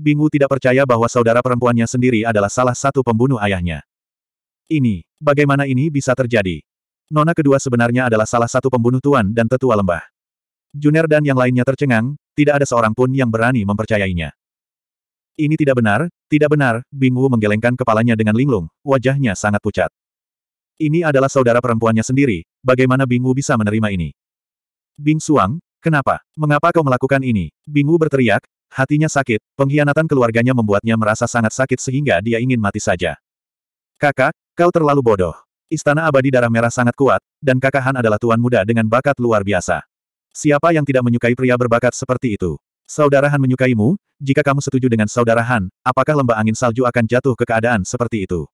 Bingu tidak percaya bahwa saudara perempuannya sendiri adalah salah satu pembunuh ayahnya. Ini, bagaimana ini bisa terjadi? Nona kedua sebenarnya adalah salah satu pembunuh tuan dan tetua lembah. Juner dan yang lainnya tercengang, tidak ada seorang pun yang berani mempercayainya. Ini tidak benar, tidak benar, Bingu menggelengkan kepalanya dengan linglung, wajahnya sangat pucat. Ini adalah saudara perempuannya sendiri, bagaimana Bingu bisa menerima ini? Bing Suang, kenapa? Mengapa kau melakukan ini? Bingu berteriak, Hatinya sakit, pengkhianatan keluarganya membuatnya merasa sangat sakit sehingga dia ingin mati saja. Kakak, kau terlalu bodoh. Istana abadi darah merah sangat kuat, dan kakak Han adalah tuan muda dengan bakat luar biasa. Siapa yang tidak menyukai pria berbakat seperti itu? Saudara Han menyukaimu, jika kamu setuju dengan saudara Han, apakah lembah angin salju akan jatuh ke keadaan seperti itu?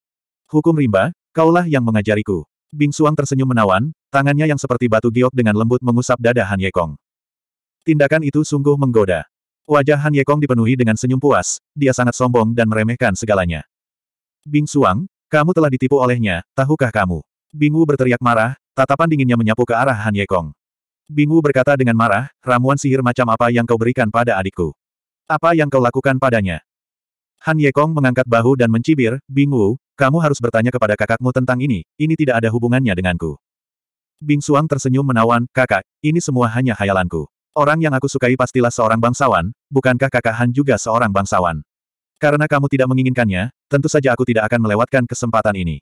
Hukum rimba, kaulah yang mengajariku. Bing Suang tersenyum menawan, tangannya yang seperti batu giok dengan lembut mengusap dada Han Yekong. Tindakan itu sungguh menggoda. Wajah Han Yekong dipenuhi dengan senyum puas, dia sangat sombong dan meremehkan segalanya. Bing Suang, kamu telah ditipu olehnya, tahukah kamu? Bing Wu berteriak marah, tatapan dinginnya menyapu ke arah Han Yekong. Bing Wu berkata dengan marah, ramuan sihir macam apa yang kau berikan pada adikku? Apa yang kau lakukan padanya? Han Yekong mengangkat bahu dan mencibir, Bing Wu, kamu harus bertanya kepada kakakmu tentang ini, ini tidak ada hubungannya denganku. Bing Suang tersenyum menawan, kakak, ini semua hanya hayalanku. Orang yang aku sukai pastilah seorang bangsawan, bukankah kakak Han juga seorang bangsawan? Karena kamu tidak menginginkannya, tentu saja aku tidak akan melewatkan kesempatan ini.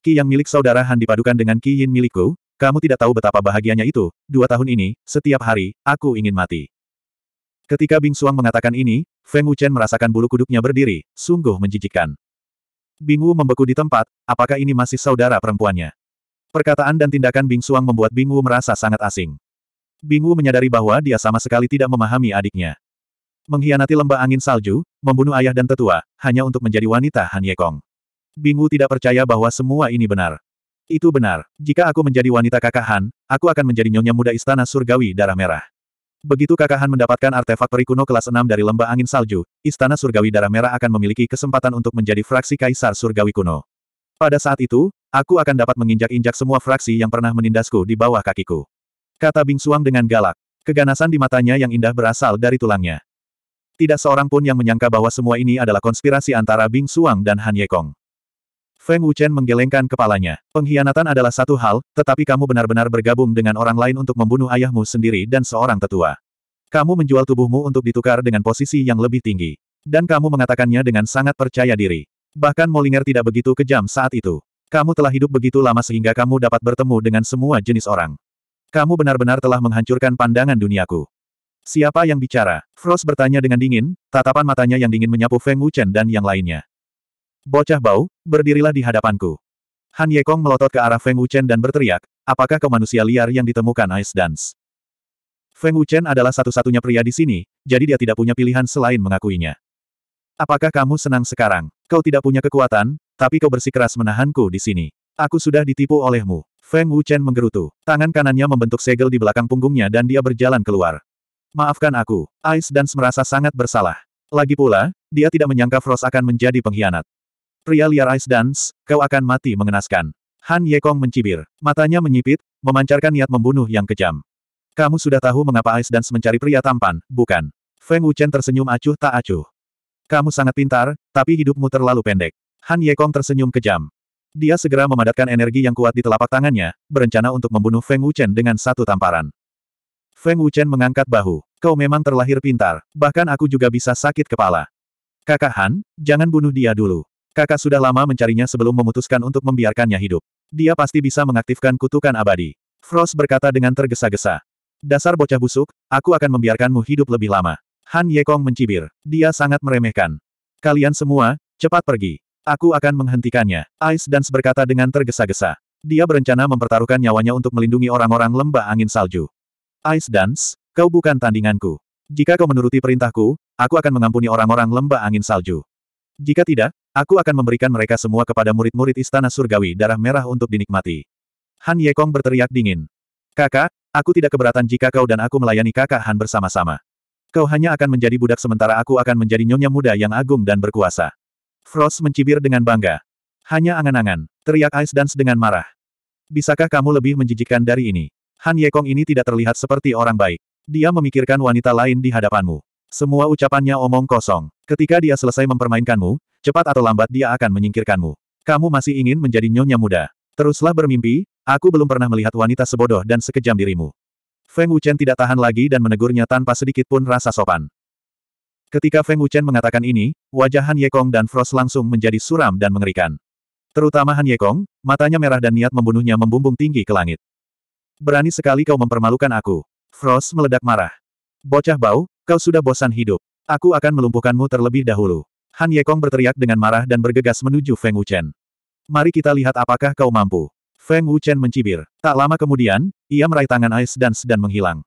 Ki yang milik saudara Han dipadukan dengan Ki Yin milikku, kamu tidak tahu betapa bahagianya itu, dua tahun ini, setiap hari, aku ingin mati. Ketika Bing Suang mengatakan ini, Feng Wuchen merasakan bulu kuduknya berdiri, sungguh menjijikkan. Bing Wu membeku di tempat, apakah ini masih saudara perempuannya? Perkataan dan tindakan Bing Suang membuat Bing Wu merasa sangat asing. Bingu menyadari bahwa dia sama sekali tidak memahami adiknya. Mengkhianati lembah angin salju, membunuh ayah dan tetua, hanya untuk menjadi wanita Han Yekong. Bingu tidak percaya bahwa semua ini benar. Itu benar. Jika aku menjadi wanita kakak Han, aku akan menjadi nyonya muda istana surgawi darah merah. Begitu kakak Han mendapatkan artefak perikuno kelas 6 dari lembah angin salju, istana surgawi darah merah akan memiliki kesempatan untuk menjadi fraksi kaisar surgawi kuno. Pada saat itu, aku akan dapat menginjak-injak semua fraksi yang pernah menindasku di bawah kakiku. Kata Bing Suang dengan galak. Keganasan di matanya yang indah berasal dari tulangnya. Tidak seorang pun yang menyangka bahwa semua ini adalah konspirasi antara Bing Suang dan Han Yekong. Feng Wuchen menggelengkan kepalanya. Pengkhianatan adalah satu hal, tetapi kamu benar-benar bergabung dengan orang lain untuk membunuh ayahmu sendiri dan seorang tetua. Kamu menjual tubuhmu untuk ditukar dengan posisi yang lebih tinggi. Dan kamu mengatakannya dengan sangat percaya diri. Bahkan Molinger tidak begitu kejam saat itu. Kamu telah hidup begitu lama sehingga kamu dapat bertemu dengan semua jenis orang. Kamu benar-benar telah menghancurkan pandangan duniaku. Siapa yang bicara? Frost bertanya dengan dingin, tatapan matanya yang dingin menyapu Feng Wuchen dan yang lainnya. Bocah bau, berdirilah di hadapanku. Han Yekong melotot ke arah Feng Wuchen dan berteriak, apakah kau manusia liar yang ditemukan Ice Dance? Feng Wuchen adalah satu-satunya pria di sini, jadi dia tidak punya pilihan selain mengakuinya. Apakah kamu senang sekarang? Kau tidak punya kekuatan, tapi kau bersikeras menahanku di sini. Aku sudah ditipu olehmu. Feng Wuchen menggerutu. Tangan kanannya membentuk segel di belakang punggungnya dan dia berjalan keluar. Maafkan aku. Ice Dance merasa sangat bersalah. Lagi pula, dia tidak menyangka Frost akan menjadi pengkhianat. Pria liar Ice Dance, kau akan mati mengenaskan. Han Yekong mencibir. Matanya menyipit, memancarkan niat membunuh yang kejam. Kamu sudah tahu mengapa Ice Dance mencari pria tampan, bukan? Feng Wuchen tersenyum acuh tak acuh. Kamu sangat pintar, tapi hidupmu terlalu pendek. Han Yekong tersenyum kejam. Dia segera memadatkan energi yang kuat di telapak tangannya, berencana untuk membunuh Feng Wuchen dengan satu tamparan. Feng Wuchen mengangkat bahu. Kau memang terlahir pintar, bahkan aku juga bisa sakit kepala. Kakak Han, jangan bunuh dia dulu. Kakak sudah lama mencarinya sebelum memutuskan untuk membiarkannya hidup. Dia pasti bisa mengaktifkan kutukan abadi. Frost berkata dengan tergesa-gesa. Dasar bocah busuk, aku akan membiarkanmu hidup lebih lama. Han Yekong mencibir. Dia sangat meremehkan. Kalian semua, cepat pergi. Aku akan menghentikannya. Ice Dance berkata dengan tergesa-gesa. Dia berencana mempertaruhkan nyawanya untuk melindungi orang-orang lembah angin salju. Ice Dance, kau bukan tandinganku. Jika kau menuruti perintahku, aku akan mengampuni orang-orang lembah angin salju. Jika tidak, aku akan memberikan mereka semua kepada murid-murid Istana Surgawi Darah Merah untuk dinikmati. Han Yekong berteriak dingin. Kakak, aku tidak keberatan jika kau dan aku melayani kakak Han bersama-sama. Kau hanya akan menjadi budak sementara aku akan menjadi nyonya muda yang agung dan berkuasa. Frost mencibir dengan bangga. Hanya angan-angan, teriak Ice Dance dengan marah. Bisakah kamu lebih menjijikkan dari ini? Han Yekong ini tidak terlihat seperti orang baik. Dia memikirkan wanita lain di hadapanmu. Semua ucapannya omong kosong. Ketika dia selesai mempermainkanmu, cepat atau lambat dia akan menyingkirkanmu. Kamu masih ingin menjadi nyonya muda. Teruslah bermimpi, aku belum pernah melihat wanita sebodoh dan sekejam dirimu. Feng Wuchen tidak tahan lagi dan menegurnya tanpa sedikit pun rasa sopan. Ketika Feng Wuchen mengatakan ini, wajah Han Yekong dan Frost langsung menjadi suram dan mengerikan. Terutama Han Yekong, matanya merah dan niat membunuhnya membumbung tinggi ke langit. Berani sekali kau mempermalukan aku. Frost meledak marah. Bocah bau, kau sudah bosan hidup. Aku akan melumpuhkanmu terlebih dahulu. Han Yekong berteriak dengan marah dan bergegas menuju Feng Wuchen. Mari kita lihat apakah kau mampu. Feng Wuchen mencibir. Tak lama kemudian, ia meraih tangan Ice Dance dan menghilang.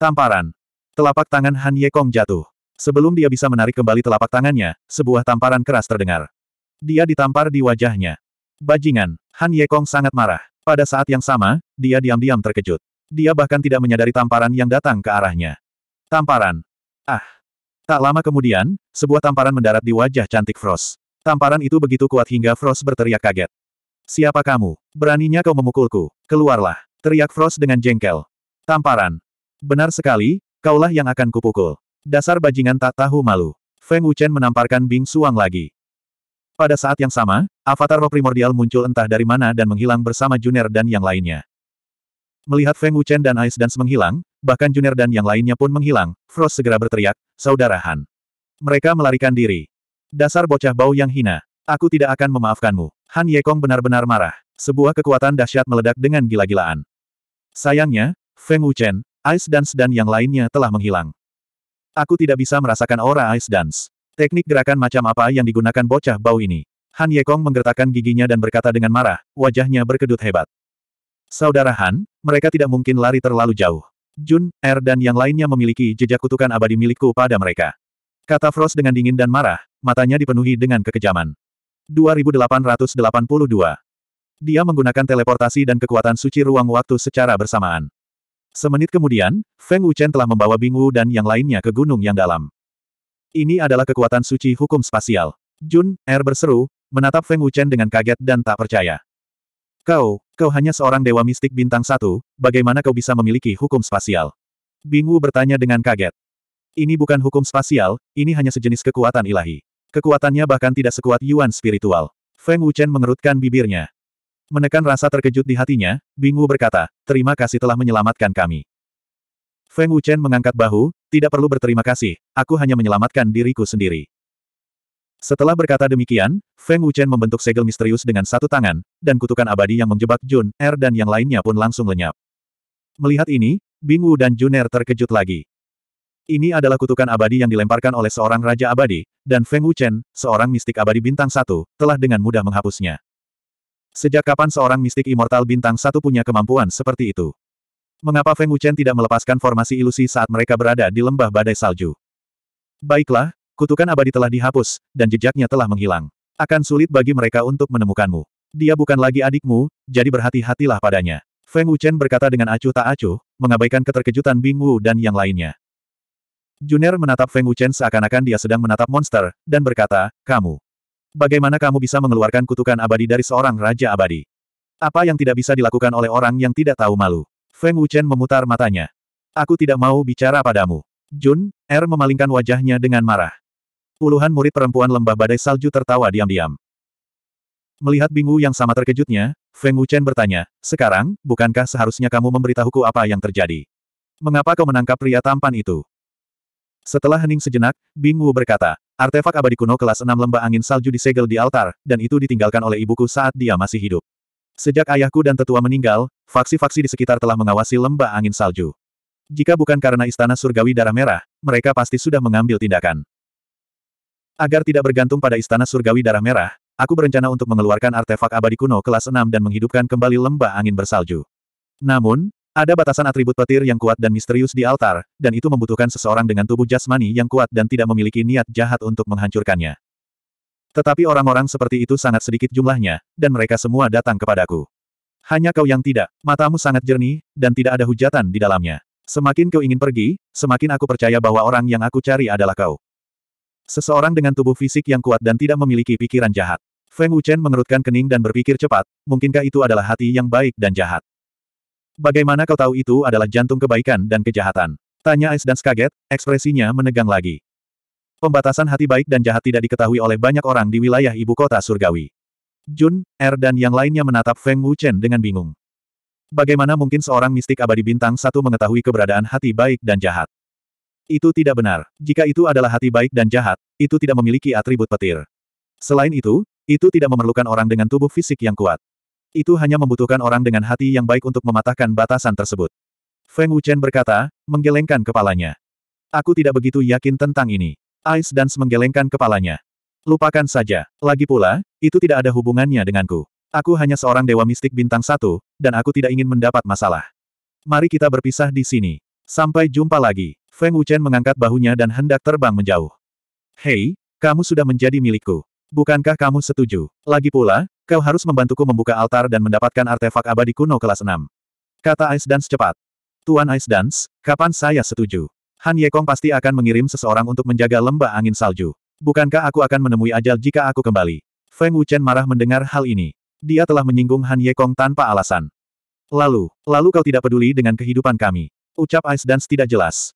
Tamparan. Telapak tangan Han Yekong jatuh. Sebelum dia bisa menarik kembali telapak tangannya, sebuah tamparan keras terdengar. Dia ditampar di wajahnya. Bajingan, Han Ye Kong sangat marah. Pada saat yang sama, dia diam-diam terkejut. Dia bahkan tidak menyadari tamparan yang datang ke arahnya. Tamparan. Ah. Tak lama kemudian, sebuah tamparan mendarat di wajah cantik Frost. Tamparan itu begitu kuat hingga Frost berteriak kaget. Siapa kamu? Beraninya kau memukulku? Keluarlah! Teriak Frost dengan jengkel. Tamparan. Benar sekali, kaulah yang akan kupukul. Dasar bajingan tak tahu malu. Feng Wuchen menamparkan Bing Suang lagi. Pada saat yang sama, avatar roh primordial muncul entah dari mana dan menghilang bersama Juner dan yang lainnya. Melihat Feng Wuchen dan Ice Dance menghilang, bahkan Juner dan yang lainnya pun menghilang, Frost segera berteriak, Saudara Han. Mereka melarikan diri. Dasar bocah bau yang hina. Aku tidak akan memaafkanmu. Han Yekong benar-benar marah. Sebuah kekuatan dahsyat meledak dengan gila-gilaan. Sayangnya, Feng Wuchen, Ice Dance dan yang lainnya telah menghilang. Aku tidak bisa merasakan aura ice dance. Teknik gerakan macam apa yang digunakan bocah bau ini? Han Yekong menggertakkan giginya dan berkata dengan marah, wajahnya berkedut hebat. Saudara Han, mereka tidak mungkin lari terlalu jauh. Jun, Er dan yang lainnya memiliki jejak kutukan abadi milikku pada mereka. Kata Frost dengan dingin dan marah, matanya dipenuhi dengan kekejaman. 2882 Dia menggunakan teleportasi dan kekuatan suci ruang waktu secara bersamaan. Semenit kemudian, Feng Wuchen telah membawa Bing Wu dan yang lainnya ke gunung yang dalam. Ini adalah kekuatan suci hukum spasial. Jun, Er berseru, menatap Feng Wuchen dengan kaget dan tak percaya. Kau, kau hanya seorang dewa mistik bintang satu, bagaimana kau bisa memiliki hukum spasial? Bing Wu bertanya dengan kaget. Ini bukan hukum spasial, ini hanya sejenis kekuatan ilahi. Kekuatannya bahkan tidak sekuat Yuan spiritual. Feng Wuchen mengerutkan bibirnya. Menekan rasa terkejut di hatinya, Bingwu berkata, terima kasih telah menyelamatkan kami. Feng Wuchen mengangkat bahu, tidak perlu berterima kasih, aku hanya menyelamatkan diriku sendiri. Setelah berkata demikian, Feng Wuchen membentuk segel misterius dengan satu tangan, dan kutukan abadi yang menjebak Jun, Er dan yang lainnya pun langsung lenyap. Melihat ini, Bing Wu dan Jun Er terkejut lagi. Ini adalah kutukan abadi yang dilemparkan oleh seorang raja abadi, dan Feng Wuchen, seorang mistik abadi bintang satu, telah dengan mudah menghapusnya. Sejak kapan seorang mistik immortal bintang satu punya kemampuan seperti itu? Mengapa Feng Wuchen tidak melepaskan formasi ilusi saat mereka berada di lembah badai salju? Baiklah, kutukan abadi telah dihapus, dan jejaknya telah menghilang. Akan sulit bagi mereka untuk menemukanmu. Dia bukan lagi adikmu, jadi berhati-hatilah padanya. Feng Wuchen berkata dengan acuh tak acuh, mengabaikan keterkejutan Bing Wu dan yang lainnya. Juner menatap Feng Wuchen seakan-akan dia sedang menatap monster, dan berkata, kamu. Bagaimana kamu bisa mengeluarkan kutukan abadi dari seorang raja abadi? Apa yang tidak bisa dilakukan oleh orang yang tidak tahu malu? Feng Wuchen memutar matanya. Aku tidak mau bicara padamu. Jun, Er memalingkan wajahnya dengan marah. Puluhan murid perempuan lembah badai salju tertawa diam-diam. Melihat Bingu yang sama terkejutnya, Feng Wuchen bertanya, Sekarang, bukankah seharusnya kamu memberitahuku apa yang terjadi? Mengapa kau menangkap pria tampan itu? Setelah hening sejenak, Bingu berkata, Artefak abadi kuno kelas 6 lembah angin salju disegel di altar, dan itu ditinggalkan oleh ibuku saat dia masih hidup. Sejak ayahku dan tetua meninggal, faksi-faksi di sekitar telah mengawasi lembah angin salju. Jika bukan karena istana surgawi darah merah, mereka pasti sudah mengambil tindakan. Agar tidak bergantung pada istana surgawi darah merah, aku berencana untuk mengeluarkan artefak abadi kuno kelas 6 dan menghidupkan kembali lembah angin bersalju. Namun, ada batasan atribut petir yang kuat dan misterius di altar, dan itu membutuhkan seseorang dengan tubuh jasmani yang kuat dan tidak memiliki niat jahat untuk menghancurkannya. Tetapi orang-orang seperti itu sangat sedikit jumlahnya, dan mereka semua datang kepadaku. Hanya kau yang tidak, matamu sangat jernih, dan tidak ada hujatan di dalamnya. Semakin kau ingin pergi, semakin aku percaya bahwa orang yang aku cari adalah kau. Seseorang dengan tubuh fisik yang kuat dan tidak memiliki pikiran jahat. Feng Wuchen mengerutkan kening dan berpikir cepat, mungkinkah itu adalah hati yang baik dan jahat. Bagaimana kau tahu itu adalah jantung kebaikan dan kejahatan? Tanya Ice dan kaget, ekspresinya menegang lagi. Pembatasan hati baik dan jahat tidak diketahui oleh banyak orang di wilayah ibu kota surgawi. Jun, Er dan yang lainnya menatap Feng Wuchen dengan bingung. Bagaimana mungkin seorang mistik abadi bintang satu mengetahui keberadaan hati baik dan jahat? Itu tidak benar. Jika itu adalah hati baik dan jahat, itu tidak memiliki atribut petir. Selain itu, itu tidak memerlukan orang dengan tubuh fisik yang kuat. Itu hanya membutuhkan orang dengan hati yang baik untuk mematahkan batasan tersebut. Feng Wuchen berkata, menggelengkan kepalanya. Aku tidak begitu yakin tentang ini. Ice Dance menggelengkan kepalanya. Lupakan saja. Lagi pula, itu tidak ada hubungannya denganku. Aku hanya seorang dewa mistik bintang satu, dan aku tidak ingin mendapat masalah. Mari kita berpisah di sini. Sampai jumpa lagi. Feng Wuchen mengangkat bahunya dan hendak terbang menjauh. Hei, kamu sudah menjadi milikku. Bukankah kamu setuju? Lagi pula, Kau harus membantuku membuka altar dan mendapatkan artefak abadi kuno kelas 6. Kata Ice Dance cepat. Tuan Ice Dance, kapan saya setuju? Han Yekong pasti akan mengirim seseorang untuk menjaga lembah angin salju. Bukankah aku akan menemui ajal jika aku kembali? Feng Wuchen marah mendengar hal ini. Dia telah menyinggung Han Yekong tanpa alasan. Lalu, lalu kau tidak peduli dengan kehidupan kami. Ucap Ice Dance tidak jelas.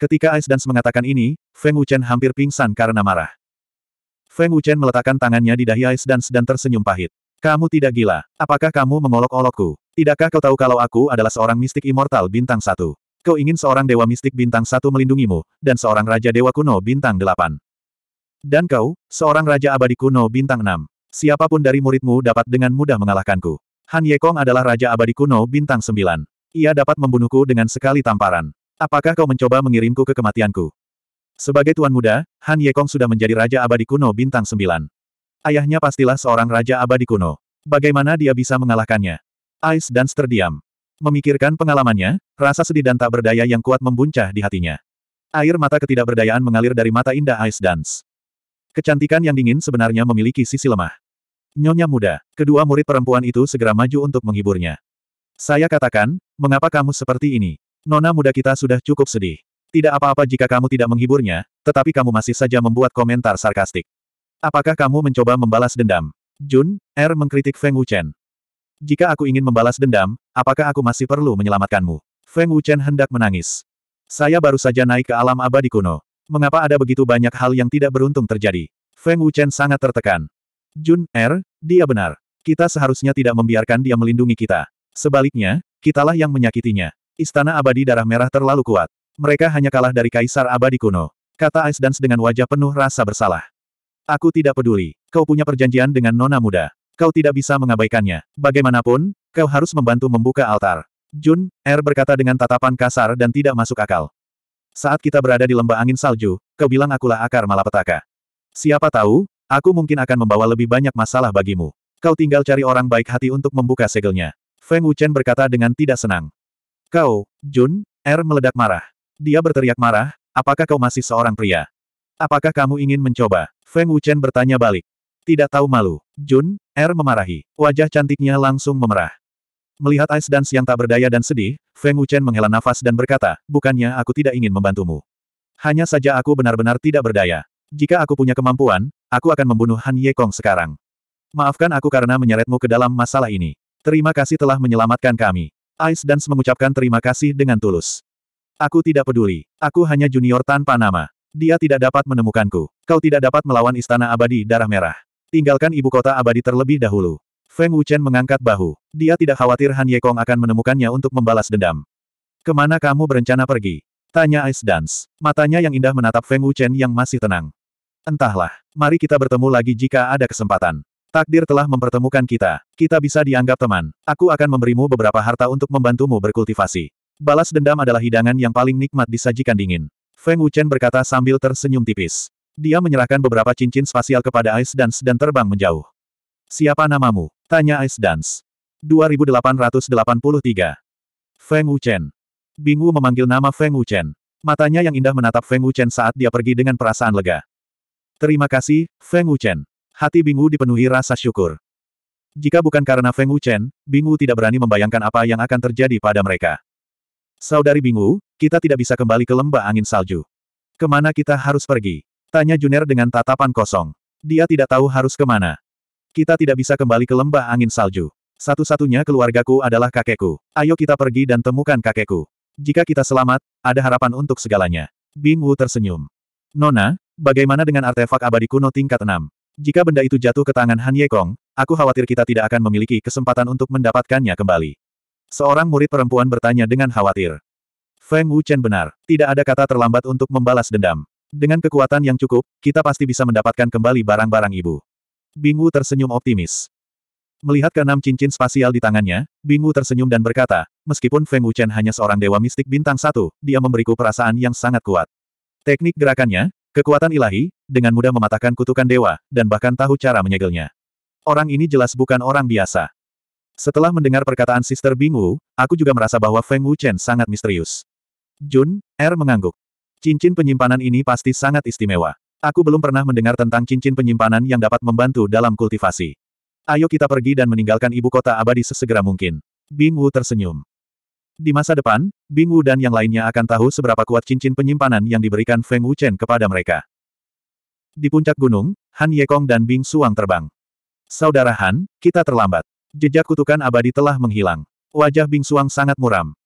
Ketika Ice Dance mengatakan ini, Feng Wuchen hampir pingsan karena marah. Feng Wuchen meletakkan tangannya di dahi Ais dan tersenyum pahit. Kamu tidak gila. Apakah kamu mengolok-olokku? Tidakkah kau tahu kalau aku adalah seorang mistik immortal bintang satu? Kau ingin seorang dewa mistik bintang satu melindungimu, dan seorang raja dewa kuno bintang delapan. Dan kau, seorang raja abadi kuno bintang enam. Siapapun dari muridmu dapat dengan mudah mengalahkanku. Han Ye Kong adalah raja abadi kuno bintang sembilan. Ia dapat membunuhku dengan sekali tamparan. Apakah kau mencoba mengirimku ke kematianku? Sebagai tuan muda, Han Yekong sudah menjadi Raja Abadi Kuno Bintang sembilan. Ayahnya pastilah seorang Raja Abadi Kuno. Bagaimana dia bisa mengalahkannya? Ice Dance terdiam. Memikirkan pengalamannya, rasa sedih dan tak berdaya yang kuat membuncah di hatinya. Air mata ketidakberdayaan mengalir dari mata indah Ice Dance. Kecantikan yang dingin sebenarnya memiliki sisi lemah. Nyonya muda, kedua murid perempuan itu segera maju untuk menghiburnya. Saya katakan, mengapa kamu seperti ini? Nona muda kita sudah cukup sedih. Tidak apa-apa jika kamu tidak menghiburnya, tetapi kamu masih saja membuat komentar sarkastik. Apakah kamu mencoba membalas dendam? Jun, R er mengkritik Feng Wuchen. Jika aku ingin membalas dendam, apakah aku masih perlu menyelamatkanmu? Feng Wuchen hendak menangis. Saya baru saja naik ke alam abadi kuno. Mengapa ada begitu banyak hal yang tidak beruntung terjadi? Feng Wuchen sangat tertekan. Jun, R, er, dia benar. Kita seharusnya tidak membiarkan dia melindungi kita. Sebaliknya, kitalah yang menyakitinya. Istana abadi darah merah terlalu kuat. Mereka hanya kalah dari Kaisar Abadi kuno. Kata Ice Dance dengan wajah penuh rasa bersalah. Aku tidak peduli. Kau punya perjanjian dengan Nona Muda. Kau tidak bisa mengabaikannya. Bagaimanapun, kau harus membantu membuka altar. Jun, R er berkata dengan tatapan kasar dan tidak masuk akal. Saat kita berada di lembah angin salju, kau bilang akulah akar malapetaka. Siapa tahu, aku mungkin akan membawa lebih banyak masalah bagimu. Kau tinggal cari orang baik hati untuk membuka segelnya. Feng Wuchen berkata dengan tidak senang. Kau, Jun, R er meledak marah. Dia berteriak marah, apakah kau masih seorang pria? Apakah kamu ingin mencoba? Feng Wuchen bertanya balik. Tidak tahu malu. Jun, Er memarahi. Wajah cantiknya langsung memerah. Melihat Ice Dance yang tak berdaya dan sedih, Feng Wuchen menghela nafas dan berkata, bukannya aku tidak ingin membantumu. Hanya saja aku benar-benar tidak berdaya. Jika aku punya kemampuan, aku akan membunuh Han Ye Kong sekarang. Maafkan aku karena menyeretmu ke dalam masalah ini. Terima kasih telah menyelamatkan kami. Ice Dance mengucapkan terima kasih dengan tulus. Aku tidak peduli. Aku hanya junior tanpa nama. Dia tidak dapat menemukanku. Kau tidak dapat melawan istana abadi darah merah. Tinggalkan ibu kota abadi terlebih dahulu. Feng Wuchen mengangkat bahu. Dia tidak khawatir Han Yekong akan menemukannya untuk membalas dendam. Kemana kamu berencana pergi? Tanya Ice Dance. Matanya yang indah menatap Feng Wuchen yang masih tenang. Entahlah. Mari kita bertemu lagi jika ada kesempatan. Takdir telah mempertemukan kita. Kita bisa dianggap teman. Aku akan memberimu beberapa harta untuk membantumu berkultivasi. Balas dendam adalah hidangan yang paling nikmat disajikan dingin. Feng Wuchen berkata sambil tersenyum tipis. Dia menyerahkan beberapa cincin spasial kepada Ice Dance dan terbang menjauh. Siapa namamu? Tanya Ice Dance. 2883. Feng Wuchen. Bingu memanggil nama Feng Wuchen. Matanya yang indah menatap Feng Wuchen saat dia pergi dengan perasaan lega. Terima kasih, Feng Wuchen. Hati Bingu dipenuhi rasa syukur. Jika bukan karena Feng Wuchen, Bingu tidak berani membayangkan apa yang akan terjadi pada mereka. Saudari Bingu, kita tidak bisa kembali ke lembah angin salju. Kemana kita harus pergi? Tanya Juner dengan tatapan kosong. Dia tidak tahu harus kemana. Kita tidak bisa kembali ke lembah angin salju. Satu-satunya keluargaku adalah kakekku. Ayo kita pergi dan temukan kakekku. Jika kita selamat, ada harapan untuk segalanya. Bingu tersenyum. Nona, bagaimana dengan artefak abadi kuno tingkat 6? Jika benda itu jatuh ke tangan Han Yekong, aku khawatir kita tidak akan memiliki kesempatan untuk mendapatkannya kembali. Seorang murid perempuan bertanya dengan khawatir. Feng Wuchen benar, tidak ada kata terlambat untuk membalas dendam. Dengan kekuatan yang cukup, kita pasti bisa mendapatkan kembali barang-barang ibu. Bingwu tersenyum optimis. Melihat keenam cincin spasial di tangannya, Bingwu tersenyum dan berkata, meskipun Feng Wuchen hanya seorang dewa mistik bintang satu, dia memberiku perasaan yang sangat kuat. Teknik gerakannya, kekuatan ilahi, dengan mudah mematahkan kutukan dewa, dan bahkan tahu cara menyegelnya. Orang ini jelas bukan orang biasa. Setelah mendengar perkataan Sister Wu, aku juga merasa bahwa Feng Wuchen sangat misterius. Jun, R er mengangguk. Cincin penyimpanan ini pasti sangat istimewa. Aku belum pernah mendengar tentang cincin penyimpanan yang dapat membantu dalam kultivasi. Ayo kita pergi dan meninggalkan ibu kota abadi sesegera mungkin. Bing Wu tersenyum. Di masa depan, Bing Wu dan yang lainnya akan tahu seberapa kuat cincin penyimpanan yang diberikan Feng Wuchen kepada mereka. Di puncak gunung, Han Yekong dan Bing Suang terbang. Saudara Han, kita terlambat. Jejak kutukan abadi telah menghilang. Wajah Bing Suang sangat muram.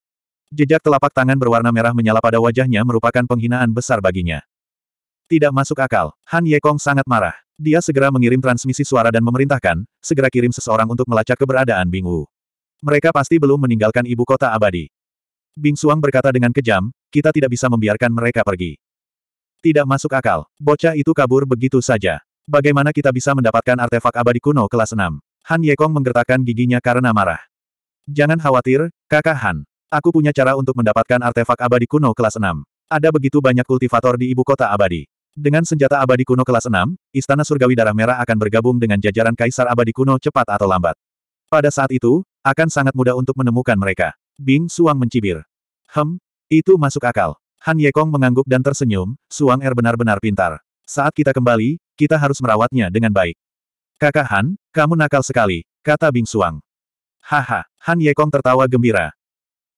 Jejak telapak tangan berwarna merah menyala pada wajahnya merupakan penghinaan besar baginya. Tidak masuk akal, Han Ye Kong sangat marah. Dia segera mengirim transmisi suara dan memerintahkan, segera kirim seseorang untuk melacak keberadaan Bing Wu. Mereka pasti belum meninggalkan ibu kota abadi. Bing Suang berkata dengan kejam, kita tidak bisa membiarkan mereka pergi. Tidak masuk akal, bocah itu kabur begitu saja. Bagaimana kita bisa mendapatkan artefak abadi kuno kelas 6? Han Yekong menggertakkan giginya karena marah. Jangan khawatir, kakak Han. Aku punya cara untuk mendapatkan artefak abadi kuno kelas 6. Ada begitu banyak kultivator di ibu kota abadi. Dengan senjata abadi kuno kelas 6, Istana Surgawi Darah Merah akan bergabung dengan jajaran Kaisar Abadi Kuno cepat atau lambat. Pada saat itu, akan sangat mudah untuk menemukan mereka. Bing Suang mencibir. Hem, itu masuk akal. Han Yekong mengangguk dan tersenyum, Suang Er benar-benar pintar. Saat kita kembali, kita harus merawatnya dengan baik. Kakak Han, kamu nakal sekali, kata Bing Suang. Haha, Han Yekong tertawa gembira.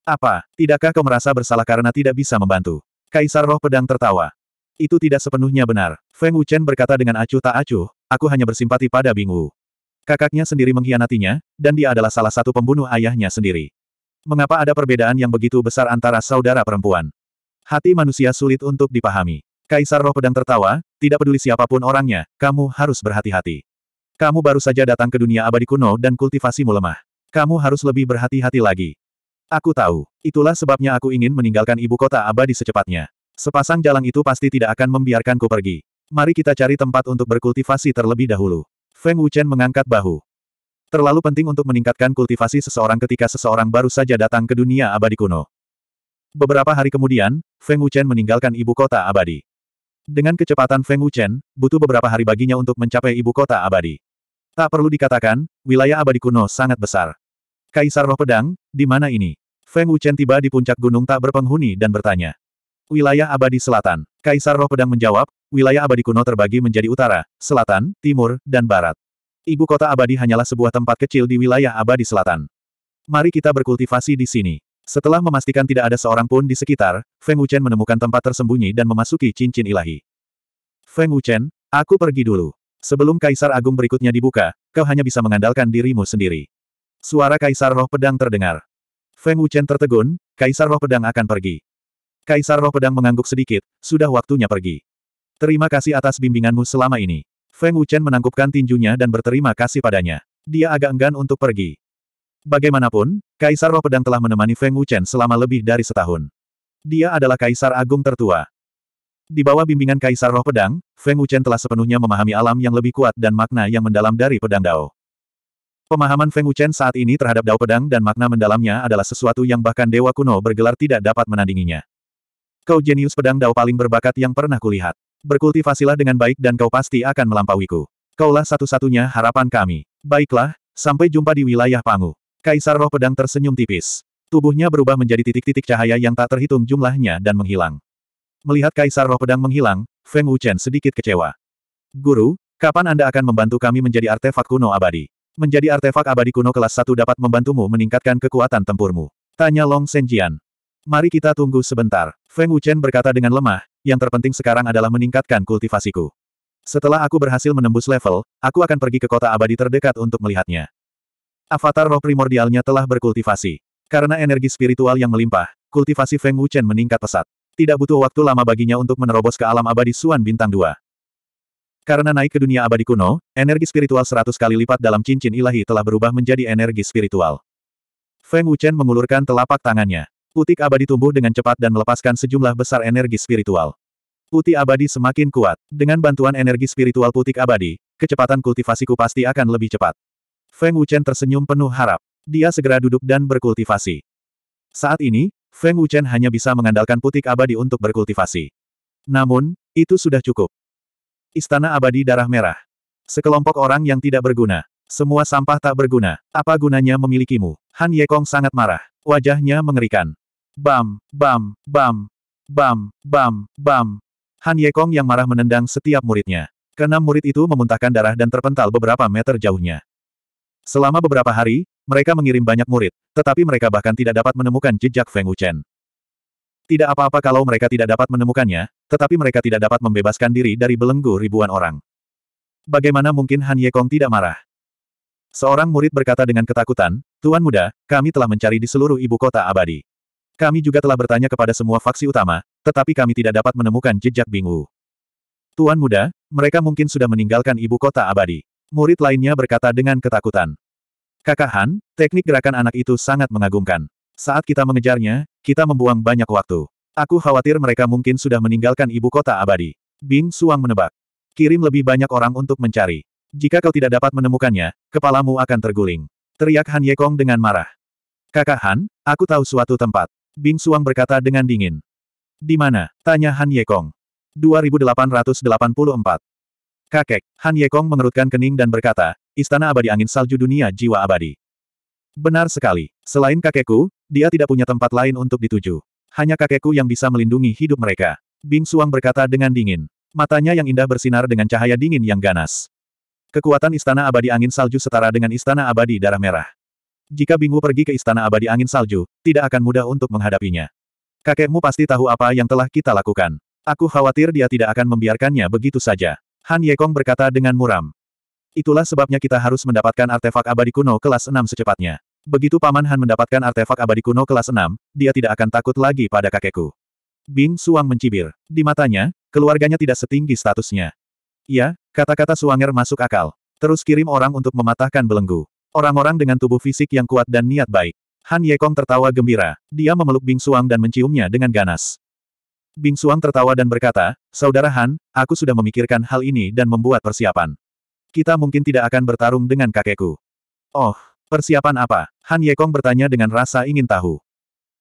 Apa, tidakkah kau merasa bersalah karena tidak bisa membantu? Kaisar Roh Pedang tertawa. Itu tidak sepenuhnya benar. Feng Wuchen berkata dengan acuh tak acuh, aku hanya bersimpati pada Bing Wu. Kakaknya sendiri mengkhianatinya, dan dia adalah salah satu pembunuh ayahnya sendiri. Mengapa ada perbedaan yang begitu besar antara saudara perempuan? Hati manusia sulit untuk dipahami. Kaisar Roh Pedang tertawa, tidak peduli siapapun orangnya, kamu harus berhati-hati. Kamu baru saja datang ke dunia abadi kuno dan kultivasimu lemah. Kamu harus lebih berhati-hati lagi. Aku tahu. Itulah sebabnya aku ingin meninggalkan ibu kota abadi secepatnya. Sepasang jalan itu pasti tidak akan membiarkanku pergi. Mari kita cari tempat untuk berkultivasi terlebih dahulu. Feng Wuchen mengangkat bahu. Terlalu penting untuk meningkatkan kultivasi seseorang ketika seseorang baru saja datang ke dunia abadi kuno. Beberapa hari kemudian, Feng Wuchen meninggalkan ibu kota abadi. Dengan kecepatan Feng Wuchen, butuh beberapa hari baginya untuk mencapai ibu kota abadi. Tak perlu dikatakan, wilayah abadi kuno sangat besar. Kaisar Roh Pedang, di mana ini? Feng Wuchen tiba di puncak gunung tak berpenghuni dan bertanya. Wilayah abadi selatan. Kaisar Roh Pedang menjawab, wilayah abadi kuno terbagi menjadi utara, selatan, timur, dan barat. Ibu kota abadi hanyalah sebuah tempat kecil di wilayah abadi selatan. Mari kita berkultivasi di sini. Setelah memastikan tidak ada seorang pun di sekitar, Feng Wuchen menemukan tempat tersembunyi dan memasuki cincin ilahi. Feng Wuchen, aku pergi dulu. Sebelum Kaisar Agung berikutnya dibuka, kau hanya bisa mengandalkan dirimu sendiri. Suara Kaisar Roh Pedang terdengar. Feng Wuchen tertegun, Kaisar Roh Pedang akan pergi. Kaisar Roh Pedang mengangguk sedikit, sudah waktunya pergi. Terima kasih atas bimbinganmu selama ini. Feng Wuchen menangkupkan tinjunya dan berterima kasih padanya. Dia agak enggan untuk pergi. Bagaimanapun, Kaisar Roh Pedang telah menemani Feng Wuchen selama lebih dari setahun. Dia adalah Kaisar Agung tertua. Di bawah bimbingan Kaisar Roh Pedang, Feng Wuchen telah sepenuhnya memahami alam yang lebih kuat dan makna yang mendalam dari pedang Dao. Pemahaman Feng Wuchen saat ini terhadap Dao Pedang dan makna mendalamnya adalah sesuatu yang bahkan dewa kuno bergelar tidak dapat menandinginya. Kau jenius pedang Dao paling berbakat yang pernah kulihat. Berkultivasilah dengan baik dan kau pasti akan melampauiku. Kaulah satu-satunya harapan kami. Baiklah, sampai jumpa di wilayah Pangu. Kaisar Roh Pedang tersenyum tipis. Tubuhnya berubah menjadi titik-titik cahaya yang tak terhitung jumlahnya dan menghilang. Melihat Kaisar Roh Pedang menghilang, Feng Wuchen sedikit kecewa. Guru, kapan Anda akan membantu kami menjadi artefak kuno abadi? Menjadi artefak abadi kuno kelas 1 dapat membantumu meningkatkan kekuatan tempurmu. Tanya Long Senjian. Mari kita tunggu sebentar. Feng Wuchen berkata dengan lemah, yang terpenting sekarang adalah meningkatkan kultivasiku. Setelah aku berhasil menembus level, aku akan pergi ke kota abadi terdekat untuk melihatnya. Avatar roh primordialnya telah berkultivasi. Karena energi spiritual yang melimpah, kultivasi Feng Wuchen meningkat pesat. Tidak butuh waktu lama baginya untuk menerobos ke alam abadi Suan Bintang 2. Karena naik ke dunia abadi kuno, energi spiritual seratus kali lipat dalam cincin ilahi telah berubah menjadi energi spiritual. Feng Wuchen mengulurkan telapak tangannya. Putik abadi tumbuh dengan cepat dan melepaskan sejumlah besar energi spiritual. Putih abadi semakin kuat. Dengan bantuan energi spiritual putik abadi, kecepatan kultivasiku pasti akan lebih cepat. Feng Wuchen tersenyum penuh harap. Dia segera duduk dan berkultivasi. Saat ini, Feng Wuchen hanya bisa mengandalkan putik abadi untuk berkultivasi. Namun, itu sudah cukup. Istana abadi darah merah. Sekelompok orang yang tidak berguna. Semua sampah tak berguna. Apa gunanya memilikimu? Han Yekong sangat marah. Wajahnya mengerikan. Bam, bam, bam, bam, bam, bam. Han Yekong yang marah menendang setiap muridnya. Kenam murid itu memuntahkan darah dan terpental beberapa meter jauhnya. Selama beberapa hari, mereka mengirim banyak murid, tetapi mereka bahkan tidak dapat menemukan jejak Feng Wuchen. Tidak apa-apa kalau mereka tidak dapat menemukannya, tetapi mereka tidak dapat membebaskan diri dari belenggu ribuan orang. Bagaimana mungkin Han Yekong tidak marah? Seorang murid berkata dengan ketakutan, Tuan muda, kami telah mencari di seluruh ibu kota abadi. Kami juga telah bertanya kepada semua faksi utama, tetapi kami tidak dapat menemukan jejak Bingu. Tuan muda, mereka mungkin sudah meninggalkan ibu kota abadi. Murid lainnya berkata dengan ketakutan. Kakak Han, teknik gerakan anak itu sangat mengagumkan. Saat kita mengejarnya, kita membuang banyak waktu. Aku khawatir mereka mungkin sudah meninggalkan ibu kota abadi. Bing Suang menebak. Kirim lebih banyak orang untuk mencari. Jika kau tidak dapat menemukannya, kepalamu akan terguling. Teriak Han Yekong dengan marah. Kakak Han, aku tahu suatu tempat. Bing Suang berkata dengan dingin. Di mana? Tanya Han Yekong. 2884. Kakek, Han Yekong mengerutkan kening dan berkata, Istana Abadi Angin Salju Dunia Jiwa Abadi. Benar sekali. Selain kakekku, dia tidak punya tempat lain untuk dituju. Hanya kakekku yang bisa melindungi hidup mereka. Bing Suang berkata dengan dingin. Matanya yang indah bersinar dengan cahaya dingin yang ganas. Kekuatan Istana Abadi Angin Salju setara dengan Istana Abadi Darah Merah. Jika Wu pergi ke Istana Abadi Angin Salju, tidak akan mudah untuk menghadapinya. Kakekmu pasti tahu apa yang telah kita lakukan. Aku khawatir dia tidak akan membiarkannya begitu saja. Han Yekong berkata dengan muram. Itulah sebabnya kita harus mendapatkan artefak abadi kuno kelas 6 secepatnya. Begitu Paman Han mendapatkan artefak abadi kuno kelas 6, dia tidak akan takut lagi pada kakekku. Bing Suang mencibir. Di matanya, keluarganya tidak setinggi statusnya. Ya, kata-kata Suanger masuk akal. Terus kirim orang untuk mematahkan belenggu. Orang-orang dengan tubuh fisik yang kuat dan niat baik. Han Yekong tertawa gembira. Dia memeluk Bing Suang dan menciumnya dengan ganas. Bing Suang tertawa dan berkata, Saudara Han, aku sudah memikirkan hal ini dan membuat persiapan. Kita mungkin tidak akan bertarung dengan kakekku. Oh, persiapan apa? Han Yekong bertanya dengan rasa ingin tahu.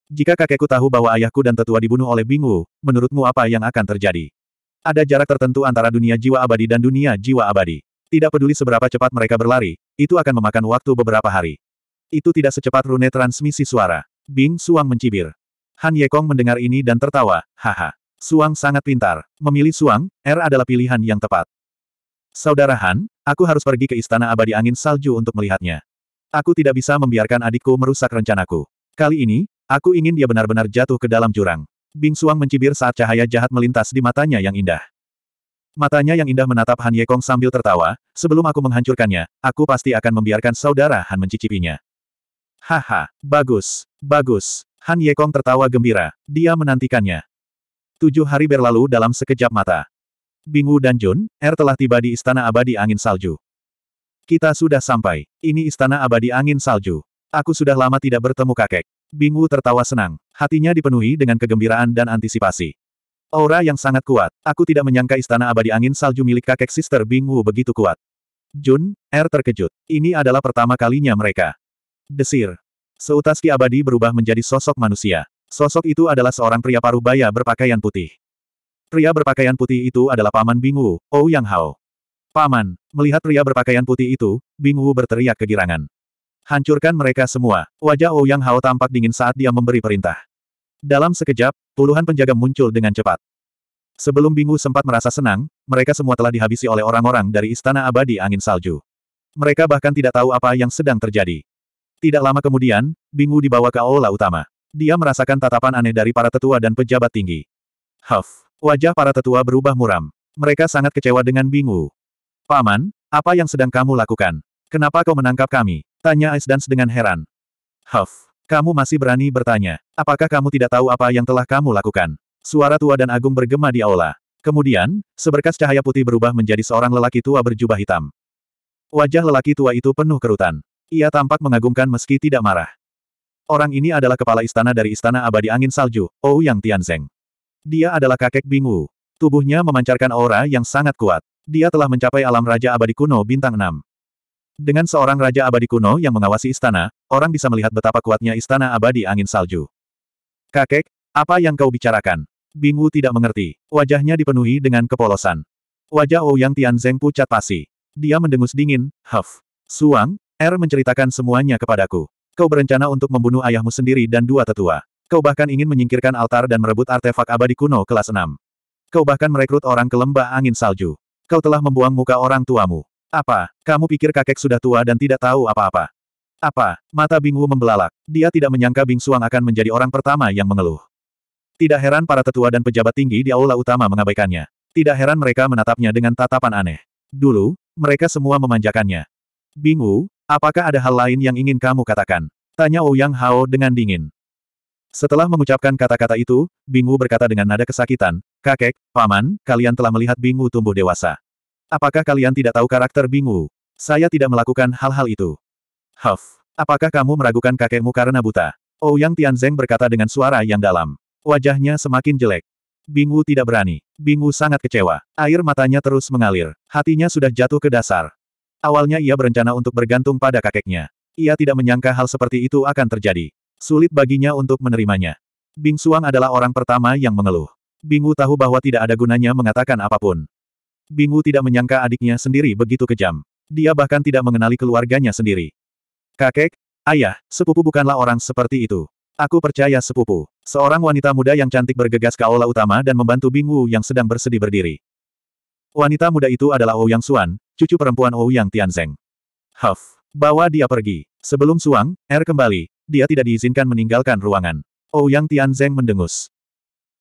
Jika kakekku tahu bahwa ayahku dan tetua dibunuh oleh Bingwu, menurutmu apa yang akan terjadi? Ada jarak tertentu antara dunia jiwa abadi dan dunia jiwa abadi. Tidak peduli seberapa cepat mereka berlari, itu akan memakan waktu beberapa hari. Itu tidak secepat rune transmisi suara. Bing Suang mencibir. Han Yekong mendengar ini dan tertawa, haha. Suang sangat pintar. Memilih Suang, R adalah pilihan yang tepat. Saudara Han, Aku harus pergi ke Istana Abadi Angin Salju untuk melihatnya. Aku tidak bisa membiarkan adikku merusak rencanaku. Kali ini, aku ingin dia benar-benar jatuh ke dalam jurang. Bing Suang mencibir saat cahaya jahat melintas di matanya yang indah. Matanya yang indah menatap Han Yekong sambil tertawa, sebelum aku menghancurkannya, aku pasti akan membiarkan saudara Han mencicipinya. Haha, bagus, bagus. Han Yekong tertawa gembira, dia menantikannya. Tujuh hari berlalu dalam sekejap mata. Bingu dan Jun, Er telah tiba di Istana Abadi Angin Salju. Kita sudah sampai. Ini Istana Abadi Angin Salju. Aku sudah lama tidak bertemu kakek. Bingu tertawa senang. Hatinya dipenuhi dengan kegembiraan dan antisipasi. Aura yang sangat kuat. Aku tidak menyangka Istana Abadi Angin Salju milik kakek sister Bingu begitu kuat. Jun, Er terkejut. Ini adalah pertama kalinya mereka. Desir. Seutas Ki Abadi berubah menjadi sosok manusia. Sosok itu adalah seorang pria paruh baya berpakaian putih. Pria berpakaian putih itu adalah paman Bingwu, Ou Yang Hao. Paman, melihat pria berpakaian putih itu, Bingwu berteriak kegirangan. Hancurkan mereka semua. Wajah Ou Yang Hao tampak dingin saat dia memberi perintah. Dalam sekejap, puluhan penjaga muncul dengan cepat. Sebelum Bingwu sempat merasa senang, mereka semua telah dihabisi oleh orang-orang dari Istana Abadi Angin Salju. Mereka bahkan tidak tahu apa yang sedang terjadi. Tidak lama kemudian, Bingwu dibawa ke aula utama. Dia merasakan tatapan aneh dari para tetua dan pejabat tinggi. Huff. Wajah para tetua berubah muram. Mereka sangat kecewa dengan Bingu. Paman, apa yang sedang kamu lakukan? Kenapa kau menangkap kami? Tanya Ice Dance dengan heran. Huff, kamu masih berani bertanya. Apakah kamu tidak tahu apa yang telah kamu lakukan? Suara tua dan agung bergema di aula. Kemudian, seberkas cahaya putih berubah menjadi seorang lelaki tua berjubah hitam. Wajah lelaki tua itu penuh kerutan. Ia tampak mengagumkan meski tidak marah. Orang ini adalah kepala istana dari Istana Abadi Angin Salju, Ouyang Yang Tianzeng. Dia adalah kakek Bingu. Tubuhnya memancarkan aura yang sangat kuat. Dia telah mencapai alam Raja Abadi Kuno Bintang 6. Dengan seorang Raja Abadi Kuno yang mengawasi istana, orang bisa melihat betapa kuatnya istana abadi angin salju. Kakek, apa yang kau bicarakan? Bingu tidak mengerti. Wajahnya dipenuhi dengan kepolosan. Wajah Ouyang Tianzeng pucat pasi. Dia mendengus dingin, huff. Suang, Er menceritakan semuanya kepadaku. Kau berencana untuk membunuh ayahmu sendiri dan dua tetua. Kau bahkan ingin menyingkirkan altar dan merebut artefak abadi kuno kelas 6. Kau bahkan merekrut orang ke lembah angin salju. Kau telah membuang muka orang tuamu. Apa, kamu pikir kakek sudah tua dan tidak tahu apa-apa? Apa, mata Bingwu membelalak. Dia tidak menyangka Bing Suang akan menjadi orang pertama yang mengeluh. Tidak heran para tetua dan pejabat tinggi di aula utama mengabaikannya. Tidak heran mereka menatapnya dengan tatapan aneh. Dulu, mereka semua memanjakannya. Bingwu, apakah ada hal lain yang ingin kamu katakan? Tanya Ouyang Hao dengan dingin. Setelah mengucapkan kata-kata itu, Bingu berkata dengan nada kesakitan, Kakek, Paman, kalian telah melihat Bingu tumbuh dewasa. Apakah kalian tidak tahu karakter Bingu? Saya tidak melakukan hal-hal itu. Huff, apakah kamu meragukan kakekmu karena buta? Ouyang oh, Tianzeng berkata dengan suara yang dalam. Wajahnya semakin jelek. Bingu tidak berani. Bingu sangat kecewa. Air matanya terus mengalir. Hatinya sudah jatuh ke dasar. Awalnya ia berencana untuk bergantung pada kakeknya. Ia tidak menyangka hal seperti itu akan terjadi. Sulit baginya untuk menerimanya. Bing Suang adalah orang pertama yang mengeluh. Bing Wu tahu bahwa tidak ada gunanya mengatakan apapun. Bing Wu tidak menyangka adiknya sendiri begitu kejam. Dia bahkan tidak mengenali keluarganya sendiri. Kakek, ayah, sepupu bukanlah orang seperti itu. Aku percaya sepupu. Seorang wanita muda yang cantik bergegas ke aula utama dan membantu Bing Wu yang sedang bersedih berdiri. Wanita muda itu adalah Ouyang Suan, cucu perempuan Ouyang Tianzeng. Huff, bawa dia pergi. Sebelum Suang, Er kembali, dia tidak diizinkan meninggalkan ruangan. Ouyang oh, Tianzeng mendengus.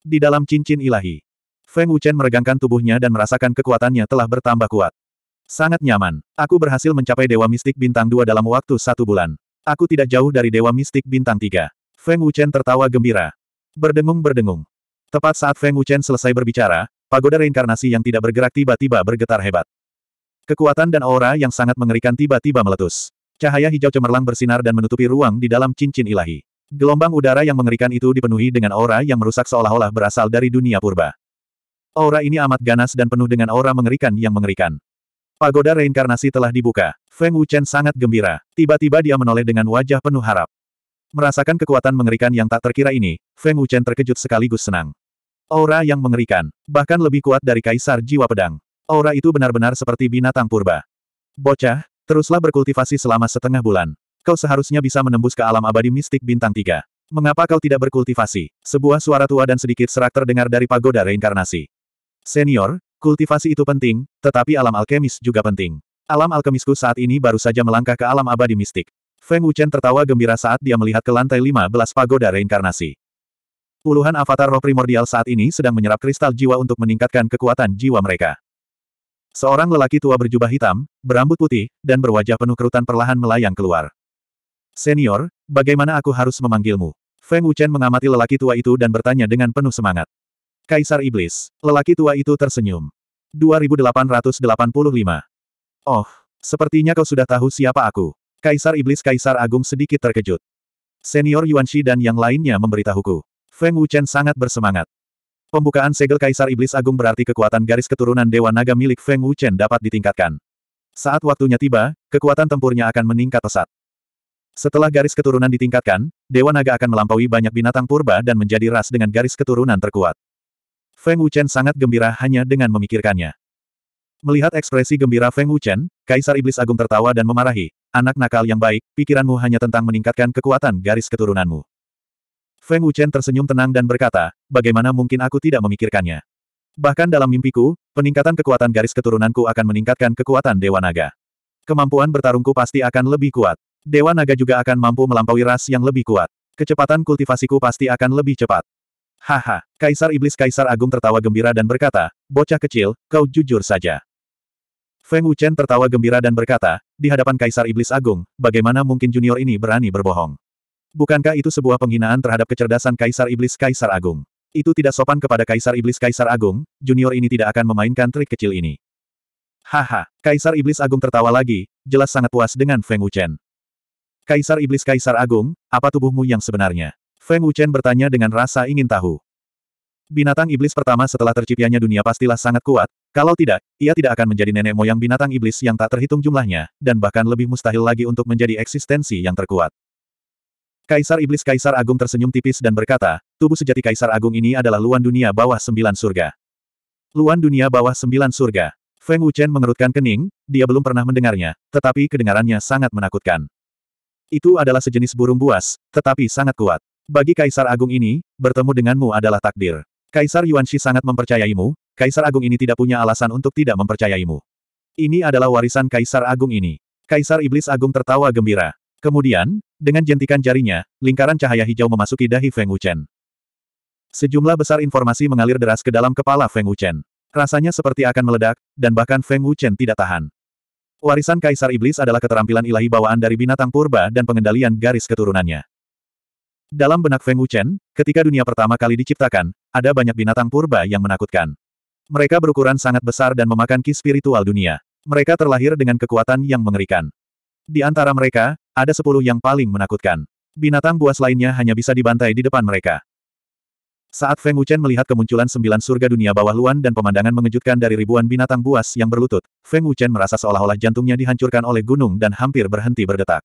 Di dalam cincin ilahi, Feng Wuchen meregangkan tubuhnya dan merasakan kekuatannya telah bertambah kuat. Sangat nyaman. Aku berhasil mencapai Dewa Mistik Bintang 2 dalam waktu satu bulan. Aku tidak jauh dari Dewa Mistik Bintang 3. Feng Wuchen tertawa gembira. Berdengung-berdengung. Tepat saat Feng Wuchen selesai berbicara, pagoda reinkarnasi yang tidak bergerak tiba-tiba bergetar hebat. Kekuatan dan aura yang sangat mengerikan tiba-tiba meletus. Cahaya hijau cemerlang bersinar dan menutupi ruang di dalam cincin ilahi. Gelombang udara yang mengerikan itu dipenuhi dengan aura yang merusak seolah-olah berasal dari dunia purba. Aura ini amat ganas dan penuh dengan aura mengerikan yang mengerikan. Pagoda reinkarnasi telah dibuka. Feng Wuchen sangat gembira. Tiba-tiba dia menoleh dengan wajah penuh harap. Merasakan kekuatan mengerikan yang tak terkira ini, Feng Wuchen terkejut sekaligus senang. Aura yang mengerikan, bahkan lebih kuat dari kaisar jiwa pedang. Aura itu benar-benar seperti binatang purba. Bocah, Teruslah berkultivasi selama setengah bulan. Kau seharusnya bisa menembus ke alam abadi mistik bintang tiga. Mengapa kau tidak berkultivasi? Sebuah suara tua dan sedikit serak terdengar dari pagoda reinkarnasi. Senior, kultivasi itu penting, tetapi alam alkemis juga penting. Alam alkemisku saat ini baru saja melangkah ke alam abadi mistik. Feng Wuchen tertawa gembira saat dia melihat ke lantai 15 pagoda reinkarnasi. Puluhan avatar roh primordial saat ini sedang menyerap kristal jiwa untuk meningkatkan kekuatan jiwa mereka. Seorang lelaki tua berjubah hitam, berambut putih, dan berwajah penuh kerutan perlahan melayang keluar. Senior, bagaimana aku harus memanggilmu? Feng Wuchen mengamati lelaki tua itu dan bertanya dengan penuh semangat. Kaisar Iblis, lelaki tua itu tersenyum. 2885. Oh, sepertinya kau sudah tahu siapa aku. Kaisar Iblis Kaisar Agung sedikit terkejut. Senior Yuan Shi dan yang lainnya memberitahuku. Feng Wuchen sangat bersemangat. Pembukaan segel Kaisar Iblis Agung berarti kekuatan garis keturunan Dewa Naga milik Feng Wuchen dapat ditingkatkan. Saat waktunya tiba, kekuatan tempurnya akan meningkat pesat. Setelah garis keturunan ditingkatkan, Dewa Naga akan melampaui banyak binatang purba dan menjadi ras dengan garis keturunan terkuat. Feng Wuchen sangat gembira hanya dengan memikirkannya. Melihat ekspresi gembira Feng Wuchen, Kaisar Iblis Agung tertawa dan memarahi, anak nakal yang baik, pikiranmu hanya tentang meningkatkan kekuatan garis keturunanmu. Feng Wuchen tersenyum tenang dan berkata, bagaimana mungkin aku tidak memikirkannya. Bahkan dalam mimpiku, peningkatan kekuatan garis keturunanku akan meningkatkan kekuatan Dewa Naga. Kemampuan bertarungku pasti akan lebih kuat. Dewa Naga juga akan mampu melampaui ras yang lebih kuat. Kecepatan kultivasiku pasti akan lebih cepat. Haha, Kaisar Iblis Kaisar Agung tertawa gembira dan berkata, bocah kecil, kau jujur saja. Feng Wuchen tertawa gembira dan berkata, di hadapan Kaisar Iblis Agung, bagaimana mungkin junior ini berani berbohong? Bukankah itu sebuah penghinaan terhadap kecerdasan Kaisar Iblis Kaisar Agung? Itu tidak sopan kepada Kaisar Iblis Kaisar Agung, junior ini tidak akan memainkan trik kecil ini. Haha, Kaisar Iblis Agung tertawa lagi, jelas sangat puas dengan Feng Wuchen. Kaisar Iblis Kaisar Agung, apa tubuhmu yang sebenarnya? Feng Wuchen bertanya dengan rasa ingin tahu. Binatang iblis pertama setelah terciptanya dunia pastilah sangat kuat, kalau tidak, ia tidak akan menjadi nenek moyang binatang iblis yang tak terhitung jumlahnya, dan bahkan lebih mustahil lagi untuk menjadi eksistensi yang terkuat. Kaisar Iblis Kaisar Agung tersenyum tipis dan berkata, tubuh sejati Kaisar Agung ini adalah luan dunia bawah sembilan surga. Luan dunia bawah sembilan surga. Feng Wuchen mengerutkan kening, dia belum pernah mendengarnya, tetapi kedengarannya sangat menakutkan. Itu adalah sejenis burung buas, tetapi sangat kuat. Bagi Kaisar Agung ini, bertemu denganmu adalah takdir. Kaisar Yuan Shi sangat mempercayaimu, Kaisar Agung ini tidak punya alasan untuk tidak mempercayaimu. Ini adalah warisan Kaisar Agung ini. Kaisar Iblis Agung tertawa gembira. Kemudian, dengan jentikan jarinya, lingkaran cahaya hijau memasuki dahi Feng Wuchen. Sejumlah besar informasi mengalir deras ke dalam kepala Feng Wuchen. Rasanya seperti akan meledak, dan bahkan Feng Wuchen tidak tahan. Warisan Kaisar Iblis adalah keterampilan ilahi bawaan dari binatang purba dan pengendalian garis keturunannya. Dalam benak Feng Wuchen, ketika dunia pertama kali diciptakan, ada banyak binatang purba yang menakutkan. Mereka berukuran sangat besar dan memakan ki spiritual dunia. Mereka terlahir dengan kekuatan yang mengerikan. Di antara mereka, ada sepuluh yang paling menakutkan. Binatang buas lainnya hanya bisa dibantai di depan mereka. Saat Feng Wuchen melihat kemunculan sembilan surga dunia bawah luan dan pemandangan mengejutkan dari ribuan binatang buas yang berlutut, Feng Wuchen merasa seolah-olah jantungnya dihancurkan oleh gunung dan hampir berhenti berdetak.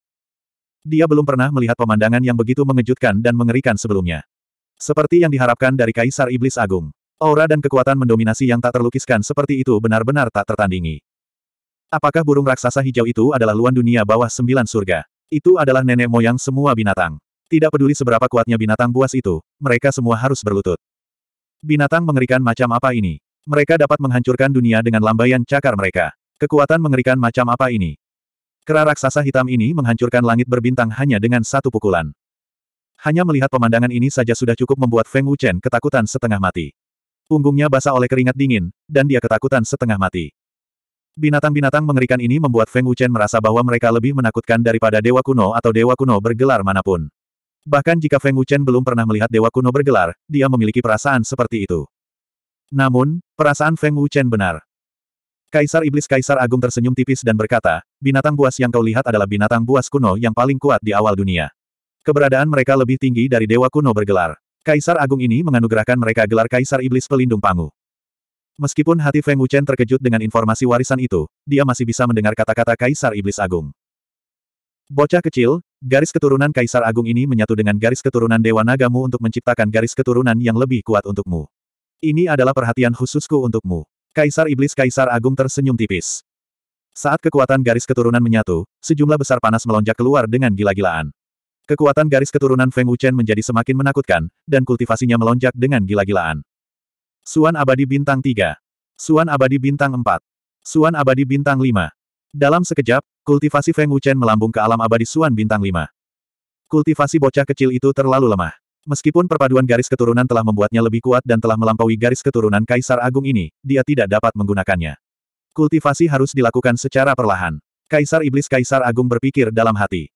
Dia belum pernah melihat pemandangan yang begitu mengejutkan dan mengerikan sebelumnya. Seperti yang diharapkan dari Kaisar Iblis Agung, aura dan kekuatan mendominasi yang tak terlukiskan seperti itu benar-benar tak tertandingi. Apakah burung raksasa hijau itu adalah luan dunia bawah sembilan surga? Itu adalah nenek moyang semua binatang. Tidak peduli seberapa kuatnya binatang buas itu, mereka semua harus berlutut. Binatang mengerikan macam apa ini? Mereka dapat menghancurkan dunia dengan lambaian cakar mereka. Kekuatan mengerikan macam apa ini? Kera raksasa hitam ini menghancurkan langit berbintang hanya dengan satu pukulan. Hanya melihat pemandangan ini saja sudah cukup membuat Feng Wuchen ketakutan setengah mati. Punggungnya basah oleh keringat dingin, dan dia ketakutan setengah mati. Binatang-binatang mengerikan ini membuat Feng Wuchen merasa bahwa mereka lebih menakutkan daripada dewa kuno atau dewa kuno bergelar manapun. Bahkan jika Feng Wuchen belum pernah melihat dewa kuno bergelar, dia memiliki perasaan seperti itu. Namun, perasaan Feng Wuchen benar. Kaisar Iblis Kaisar Agung tersenyum tipis dan berkata, binatang buas yang kau lihat adalah binatang buas kuno yang paling kuat di awal dunia. Keberadaan mereka lebih tinggi dari dewa kuno bergelar. Kaisar Agung ini menganugerahkan mereka gelar Kaisar Iblis Pelindung Pangu. Meskipun hati Feng Wuchen terkejut dengan informasi warisan itu, dia masih bisa mendengar kata-kata Kaisar Iblis Agung. Bocah kecil, garis keturunan Kaisar Agung ini menyatu dengan garis keturunan Dewa Nagamu untuk menciptakan garis keturunan yang lebih kuat untukmu. Ini adalah perhatian khususku untukmu. Kaisar Iblis Kaisar Agung tersenyum tipis. Saat kekuatan garis keturunan menyatu, sejumlah besar panas melonjak keluar dengan gila-gilaan. Kekuatan garis keturunan Feng Wuchen menjadi semakin menakutkan, dan kultivasinya melonjak dengan gila-gilaan. Suan abadi bintang 3. Suan abadi bintang 4. Suan abadi bintang 5. Dalam sekejap, kultivasi Feng Wuchen melambung ke alam abadi Suan bintang 5. Kultivasi bocah kecil itu terlalu lemah. Meskipun perpaduan garis keturunan telah membuatnya lebih kuat dan telah melampaui garis keturunan Kaisar Agung ini, dia tidak dapat menggunakannya. Kultivasi harus dilakukan secara perlahan. Kaisar Iblis Kaisar Agung berpikir dalam hati.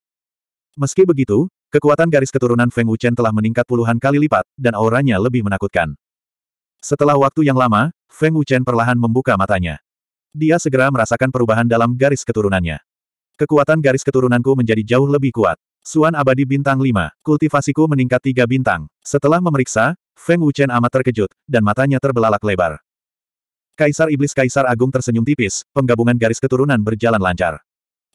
Meski begitu, kekuatan garis keturunan Feng Wuchen telah meningkat puluhan kali lipat, dan auranya lebih menakutkan. Setelah waktu yang lama, Feng Wuchen perlahan membuka matanya. Dia segera merasakan perubahan dalam garis keturunannya. Kekuatan garis keturunanku menjadi jauh lebih kuat. Suan abadi bintang 5, kultivasiku meningkat tiga bintang. Setelah memeriksa, Feng Wuchen amat terkejut, dan matanya terbelalak lebar. Kaisar Iblis Kaisar Agung tersenyum tipis, penggabungan garis keturunan berjalan lancar.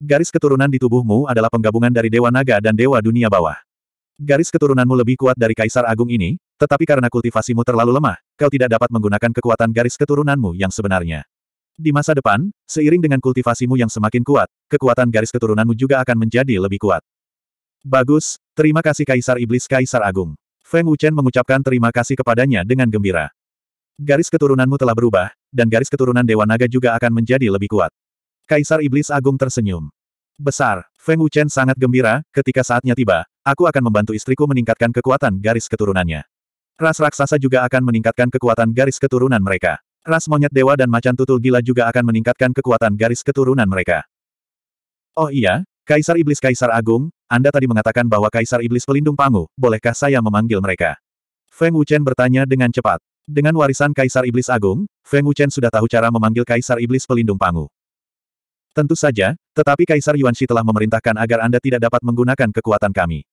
Garis keturunan di tubuhmu adalah penggabungan dari Dewa Naga dan Dewa Dunia Bawah. Garis keturunanmu lebih kuat dari Kaisar Agung ini, tetapi karena kultivasimu terlalu lemah, kau tidak dapat menggunakan kekuatan garis keturunanmu yang sebenarnya. Di masa depan, seiring dengan kultivasimu yang semakin kuat, kekuatan garis keturunanmu juga akan menjadi lebih kuat. Bagus, terima kasih Kaisar Iblis Kaisar Agung. Feng Wuchen mengucapkan terima kasih kepadanya dengan gembira. Garis keturunanmu telah berubah, dan garis keturunan Dewa Naga juga akan menjadi lebih kuat. Kaisar Iblis Agung tersenyum. Besar, Feng Wuchen sangat gembira, ketika saatnya tiba, Aku akan membantu istriku meningkatkan kekuatan garis keturunannya. Ras raksasa juga akan meningkatkan kekuatan garis keturunan mereka. Ras monyet dewa dan macan tutul gila juga akan meningkatkan kekuatan garis keturunan mereka. Oh iya, Kaisar Iblis Kaisar Agung, Anda tadi mengatakan bahwa Kaisar Iblis Pelindung Pangu, bolehkah saya memanggil mereka? Feng Wuchen bertanya dengan cepat. Dengan warisan Kaisar Iblis Agung, Feng Wuchen sudah tahu cara memanggil Kaisar Iblis Pelindung Pangu. Tentu saja, tetapi Kaisar Yuan Shi telah memerintahkan agar Anda tidak dapat menggunakan kekuatan kami.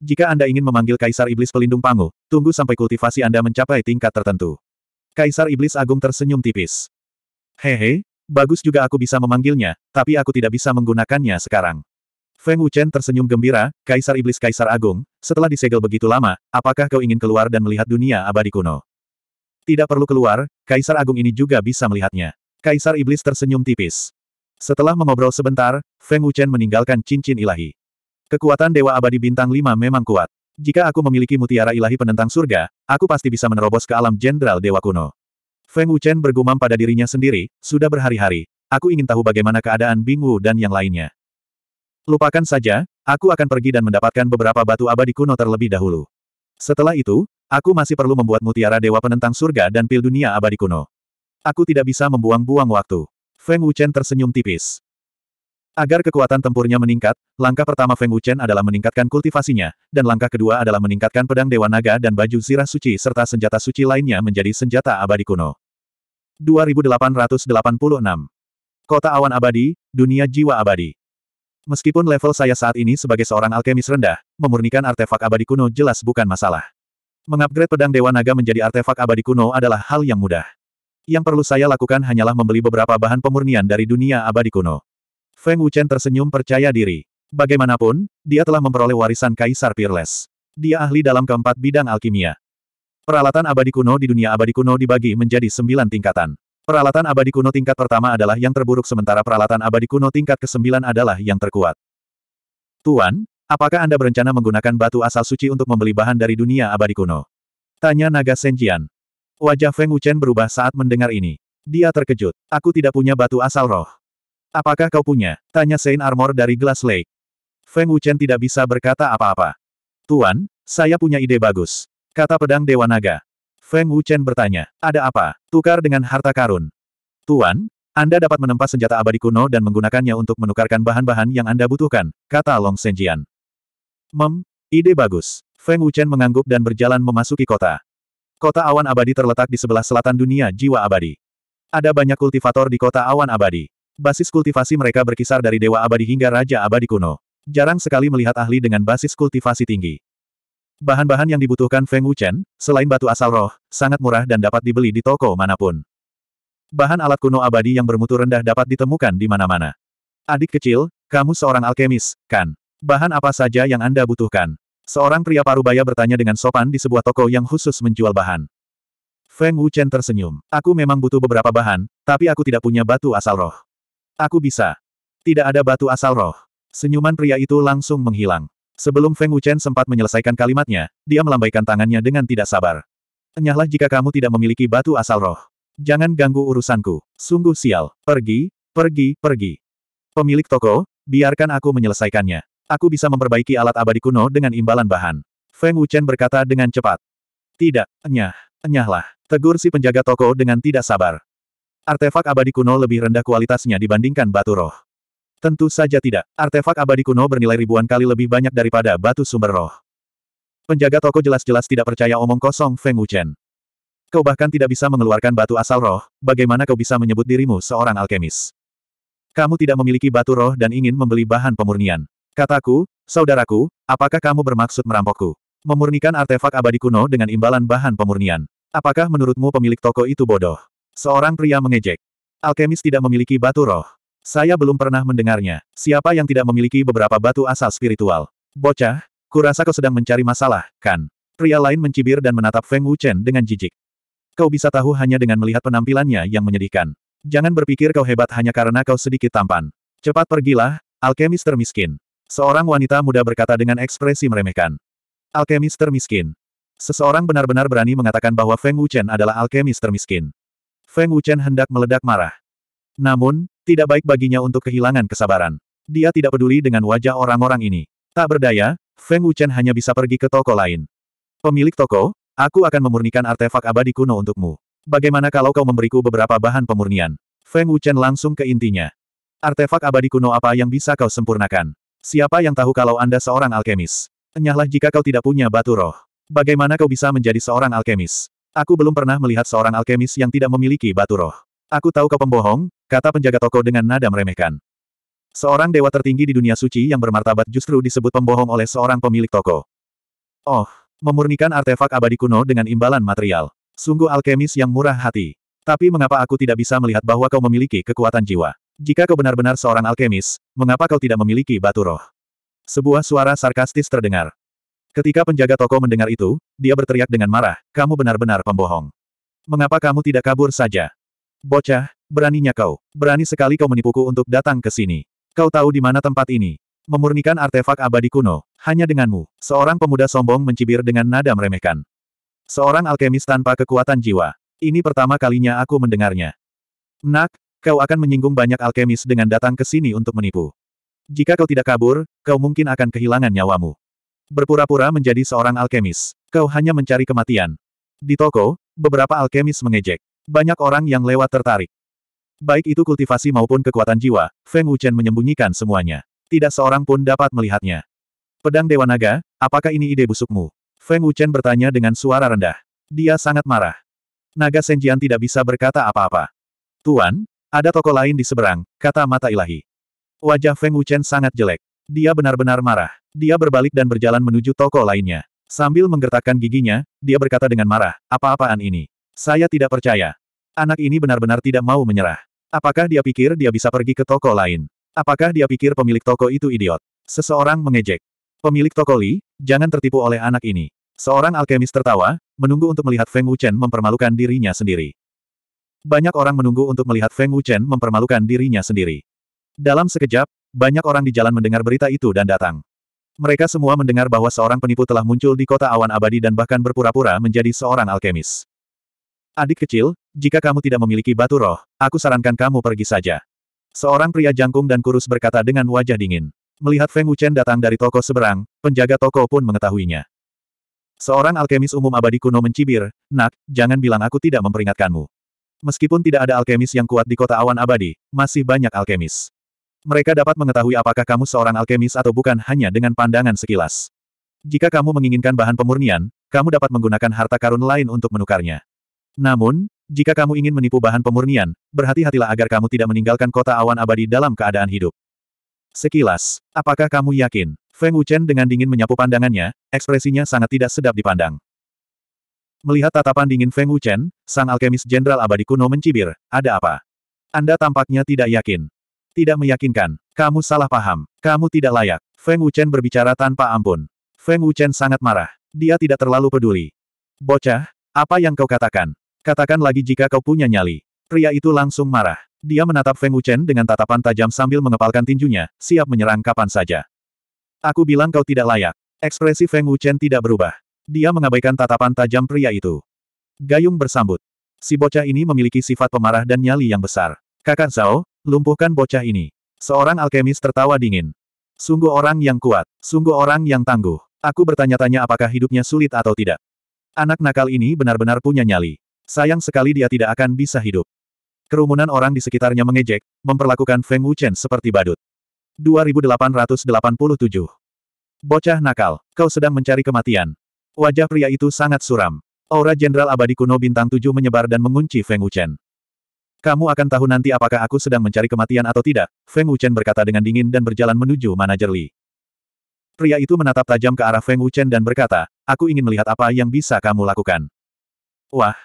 Jika Anda ingin memanggil Kaisar Iblis Pelindung Pangu, tunggu sampai kultivasi Anda mencapai tingkat tertentu. Kaisar Iblis Agung tersenyum tipis. Hehe, bagus juga aku bisa memanggilnya, tapi aku tidak bisa menggunakannya sekarang. Feng Wuchen tersenyum gembira, Kaisar Iblis Kaisar Agung, setelah disegel begitu lama, apakah kau ingin keluar dan melihat dunia abadi kuno? Tidak perlu keluar, Kaisar Agung ini juga bisa melihatnya. Kaisar Iblis tersenyum tipis. Setelah mengobrol sebentar, Feng Wuchen meninggalkan cincin ilahi. Kekuatan Dewa Abadi Bintang 5 memang kuat. Jika aku memiliki mutiara ilahi penentang surga, aku pasti bisa menerobos ke alam jenderal Dewa Kuno. Feng Wuchen bergumam pada dirinya sendiri, sudah berhari-hari. Aku ingin tahu bagaimana keadaan Bing Wu dan yang lainnya. Lupakan saja, aku akan pergi dan mendapatkan beberapa batu abadi kuno terlebih dahulu. Setelah itu, aku masih perlu membuat mutiara Dewa Penentang Surga dan Pil Dunia Abadi Kuno. Aku tidak bisa membuang-buang waktu. Feng Wuchen tersenyum tipis. Agar kekuatan tempurnya meningkat, langkah pertama Feng Wuchen adalah meningkatkan kultivasinya, dan langkah kedua adalah meningkatkan pedang Dewa Naga dan baju zirah suci serta senjata suci lainnya menjadi senjata abadi kuno. 2886 Kota Awan Abadi, Dunia Jiwa Abadi Meskipun level saya saat ini sebagai seorang alkemis rendah, memurnikan artefak abadi kuno jelas bukan masalah. Mengupgrade pedang Dewa Naga menjadi artefak abadi kuno adalah hal yang mudah. Yang perlu saya lakukan hanyalah membeli beberapa bahan pemurnian dari dunia abadi kuno. Feng Wuchen tersenyum percaya diri. Bagaimanapun, dia telah memperoleh warisan Kaisar Peerless. Dia ahli dalam keempat bidang alkimia. Peralatan abadi kuno di dunia abadi kuno dibagi menjadi sembilan tingkatan. Peralatan abadi kuno tingkat pertama adalah yang terburuk sementara peralatan abadi kuno tingkat ke-9 adalah yang terkuat. Tuan, apakah Anda berencana menggunakan batu asal suci untuk membeli bahan dari dunia abadi kuno? Tanya naga Senjian. Wajah Feng Wuchen berubah saat mendengar ini. Dia terkejut. Aku tidak punya batu asal roh. Apakah kau punya? Tanya Saint Armor dari Glass Lake. Feng Wuchen tidak bisa berkata apa-apa. Tuan, saya punya ide bagus. Kata pedang Dewa Naga. Feng Wuchen bertanya, ada apa? Tukar dengan harta karun. Tuan, Anda dapat menempa senjata abadi kuno dan menggunakannya untuk menukarkan bahan-bahan yang Anda butuhkan, kata Long Senjian. Mem, ide bagus. Feng Wuchen mengangguk dan berjalan memasuki kota. Kota awan abadi terletak di sebelah selatan dunia jiwa abadi. Ada banyak kultivator di kota awan abadi. Basis kultivasi mereka berkisar dari Dewa Abadi hingga Raja Abadi kuno. Jarang sekali melihat ahli dengan basis kultivasi tinggi. Bahan-bahan yang dibutuhkan Feng Wuchen, selain batu asal roh, sangat murah dan dapat dibeli di toko manapun. Bahan alat kuno abadi yang bermutu rendah dapat ditemukan di mana-mana. Adik kecil, kamu seorang alkemis, kan? Bahan apa saja yang Anda butuhkan? Seorang pria parubaya bertanya dengan sopan di sebuah toko yang khusus menjual bahan. Feng Wuchen tersenyum. Aku memang butuh beberapa bahan, tapi aku tidak punya batu asal roh. Aku bisa. Tidak ada batu asal roh. Senyuman pria itu langsung menghilang. Sebelum Feng Wuchen sempat menyelesaikan kalimatnya, dia melambaikan tangannya dengan tidak sabar. Enyahlah jika kamu tidak memiliki batu asal roh. Jangan ganggu urusanku. Sungguh sial. Pergi, pergi, pergi. Pemilik toko, biarkan aku menyelesaikannya. Aku bisa memperbaiki alat abadi kuno dengan imbalan bahan. Feng Wuchen berkata dengan cepat. Tidak, enyah, enyahlah. Tegur si penjaga toko dengan tidak sabar. Artefak abadi kuno lebih rendah kualitasnya dibandingkan batu roh. Tentu saja tidak. Artefak abadi kuno bernilai ribuan kali lebih banyak daripada batu sumber roh. Penjaga toko jelas-jelas tidak percaya omong kosong Feng Wuchen. Kau bahkan tidak bisa mengeluarkan batu asal roh, bagaimana kau bisa menyebut dirimu seorang alkemis? Kamu tidak memiliki batu roh dan ingin membeli bahan pemurnian. Kataku, saudaraku, apakah kamu bermaksud merampokku? Memurnikan artefak abadi kuno dengan imbalan bahan pemurnian. Apakah menurutmu pemilik toko itu bodoh? Seorang pria mengejek. Alkemis tidak memiliki batu roh. Saya belum pernah mendengarnya. Siapa yang tidak memiliki beberapa batu asal spiritual? Bocah, kurasa kau sedang mencari masalah, kan? Pria lain mencibir dan menatap Feng Wuchen dengan jijik. Kau bisa tahu hanya dengan melihat penampilannya yang menyedihkan. Jangan berpikir kau hebat hanya karena kau sedikit tampan. Cepat pergilah, alkemis termiskin. Seorang wanita muda berkata dengan ekspresi meremehkan. Alkemis termiskin. Seseorang benar-benar berani mengatakan bahwa Feng Wuchen adalah alkemis termiskin. Feng Wuchen hendak meledak marah. Namun, tidak baik baginya untuk kehilangan kesabaran. Dia tidak peduli dengan wajah orang-orang ini. Tak berdaya, Feng Wuchen hanya bisa pergi ke toko lain. Pemilik toko, aku akan memurnikan artefak abadi kuno untukmu. Bagaimana kalau kau memberiku beberapa bahan pemurnian? Feng Wuchen langsung ke intinya. Artefak abadi kuno apa yang bisa kau sempurnakan? Siapa yang tahu kalau Anda seorang alkemis? Enyahlah jika kau tidak punya batu roh. Bagaimana kau bisa menjadi seorang alkemis? Aku belum pernah melihat seorang alkemis yang tidak memiliki batu roh. Aku tahu kau pembohong, kata penjaga toko dengan nada meremehkan. Seorang dewa tertinggi di dunia suci yang bermartabat justru disebut pembohong oleh seorang pemilik toko. Oh, memurnikan artefak abadi kuno dengan imbalan material. Sungguh alkemis yang murah hati. Tapi mengapa aku tidak bisa melihat bahwa kau memiliki kekuatan jiwa? Jika kau benar-benar seorang alkemis, mengapa kau tidak memiliki batu roh? Sebuah suara sarkastis terdengar. Ketika penjaga toko mendengar itu, dia berteriak dengan marah, kamu benar-benar pembohong. Mengapa kamu tidak kabur saja? Bocah, beraninya kau. Berani sekali kau menipuku untuk datang ke sini. Kau tahu di mana tempat ini. Memurnikan artefak abadi kuno, hanya denganmu. Seorang pemuda sombong mencibir dengan nada meremehkan. Seorang alkemis tanpa kekuatan jiwa. Ini pertama kalinya aku mendengarnya. Nak, kau akan menyinggung banyak alkemis dengan datang ke sini untuk menipu. Jika kau tidak kabur, kau mungkin akan kehilangan nyawamu. Berpura-pura menjadi seorang alkemis. Kau hanya mencari kematian. Di toko, beberapa alkemis mengejek. Banyak orang yang lewat tertarik. Baik itu kultivasi maupun kekuatan jiwa, Feng Wuchen menyembunyikan semuanya. Tidak seorang pun dapat melihatnya. Pedang Dewa Naga, apakah ini ide busukmu? Feng Wuchen bertanya dengan suara rendah. Dia sangat marah. Naga Senjian tidak bisa berkata apa-apa. Tuan, ada toko lain di seberang, kata mata ilahi. Wajah Feng Wuchen sangat jelek. Dia benar-benar marah. Dia berbalik dan berjalan menuju toko lainnya. Sambil menggertakkan giginya, dia berkata dengan marah, apa-apaan ini? Saya tidak percaya. Anak ini benar-benar tidak mau menyerah. Apakah dia pikir dia bisa pergi ke toko lain? Apakah dia pikir pemilik toko itu idiot? Seseorang mengejek. Pemilik toko Li, jangan tertipu oleh anak ini. Seorang alkemis tertawa, menunggu untuk melihat Feng Wuchen mempermalukan dirinya sendiri. Banyak orang menunggu untuk melihat Feng Wuchen mempermalukan dirinya sendiri. Dalam sekejap, banyak orang di jalan mendengar berita itu dan datang. Mereka semua mendengar bahwa seorang penipu telah muncul di kota awan abadi dan bahkan berpura-pura menjadi seorang alkemis. Adik kecil, jika kamu tidak memiliki batu roh, aku sarankan kamu pergi saja. Seorang pria jangkung dan kurus berkata dengan wajah dingin. Melihat Feng Wuchen datang dari toko seberang, penjaga toko pun mengetahuinya. Seorang alkemis umum abadi kuno mencibir, Nak, jangan bilang aku tidak memperingatkanmu. Meskipun tidak ada alkemis yang kuat di kota awan abadi, masih banyak alkemis. Mereka dapat mengetahui apakah kamu seorang alkemis atau bukan hanya dengan pandangan sekilas. Jika kamu menginginkan bahan pemurnian, kamu dapat menggunakan harta karun lain untuk menukarnya. Namun, jika kamu ingin menipu bahan pemurnian, berhati-hatilah agar kamu tidak meninggalkan kota awan abadi dalam keadaan hidup. Sekilas, apakah kamu yakin? Feng Wuchen dengan dingin menyapu pandangannya, ekspresinya sangat tidak sedap dipandang. Melihat tatapan dingin Feng Wuchen, sang alkemis jenderal abadi kuno mencibir, ada apa? Anda tampaknya tidak yakin. Tidak meyakinkan. Kamu salah paham. Kamu tidak layak. Feng Wuchen berbicara tanpa ampun. Feng Wuchen sangat marah. Dia tidak terlalu peduli. Bocah, apa yang kau katakan? Katakan lagi jika kau punya nyali. Pria itu langsung marah. Dia menatap Feng Wuchen dengan tatapan tajam sambil mengepalkan tinjunya, siap menyerang kapan saja. Aku bilang kau tidak layak. Ekspresi Feng Wuchen tidak berubah. Dia mengabaikan tatapan tajam pria itu. Gayung bersambut. Si bocah ini memiliki sifat pemarah dan nyali yang besar. Kakak Zhao, Lumpuhkan bocah ini. Seorang alkemis tertawa dingin. Sungguh orang yang kuat. Sungguh orang yang tangguh. Aku bertanya-tanya apakah hidupnya sulit atau tidak. Anak nakal ini benar-benar punya nyali. Sayang sekali dia tidak akan bisa hidup. Kerumunan orang di sekitarnya mengejek, memperlakukan Feng Wuchen seperti badut. 2887. Bocah nakal, kau sedang mencari kematian. Wajah pria itu sangat suram. Aura Jenderal Abadi Kuno Bintang 7 menyebar dan mengunci Feng Wuchen. Kamu akan tahu nanti apakah aku sedang mencari kematian atau tidak, Feng Wuchen berkata dengan dingin dan berjalan menuju manajer Li. Pria itu menatap tajam ke arah Feng Wuchen dan berkata, aku ingin melihat apa yang bisa kamu lakukan. Wah!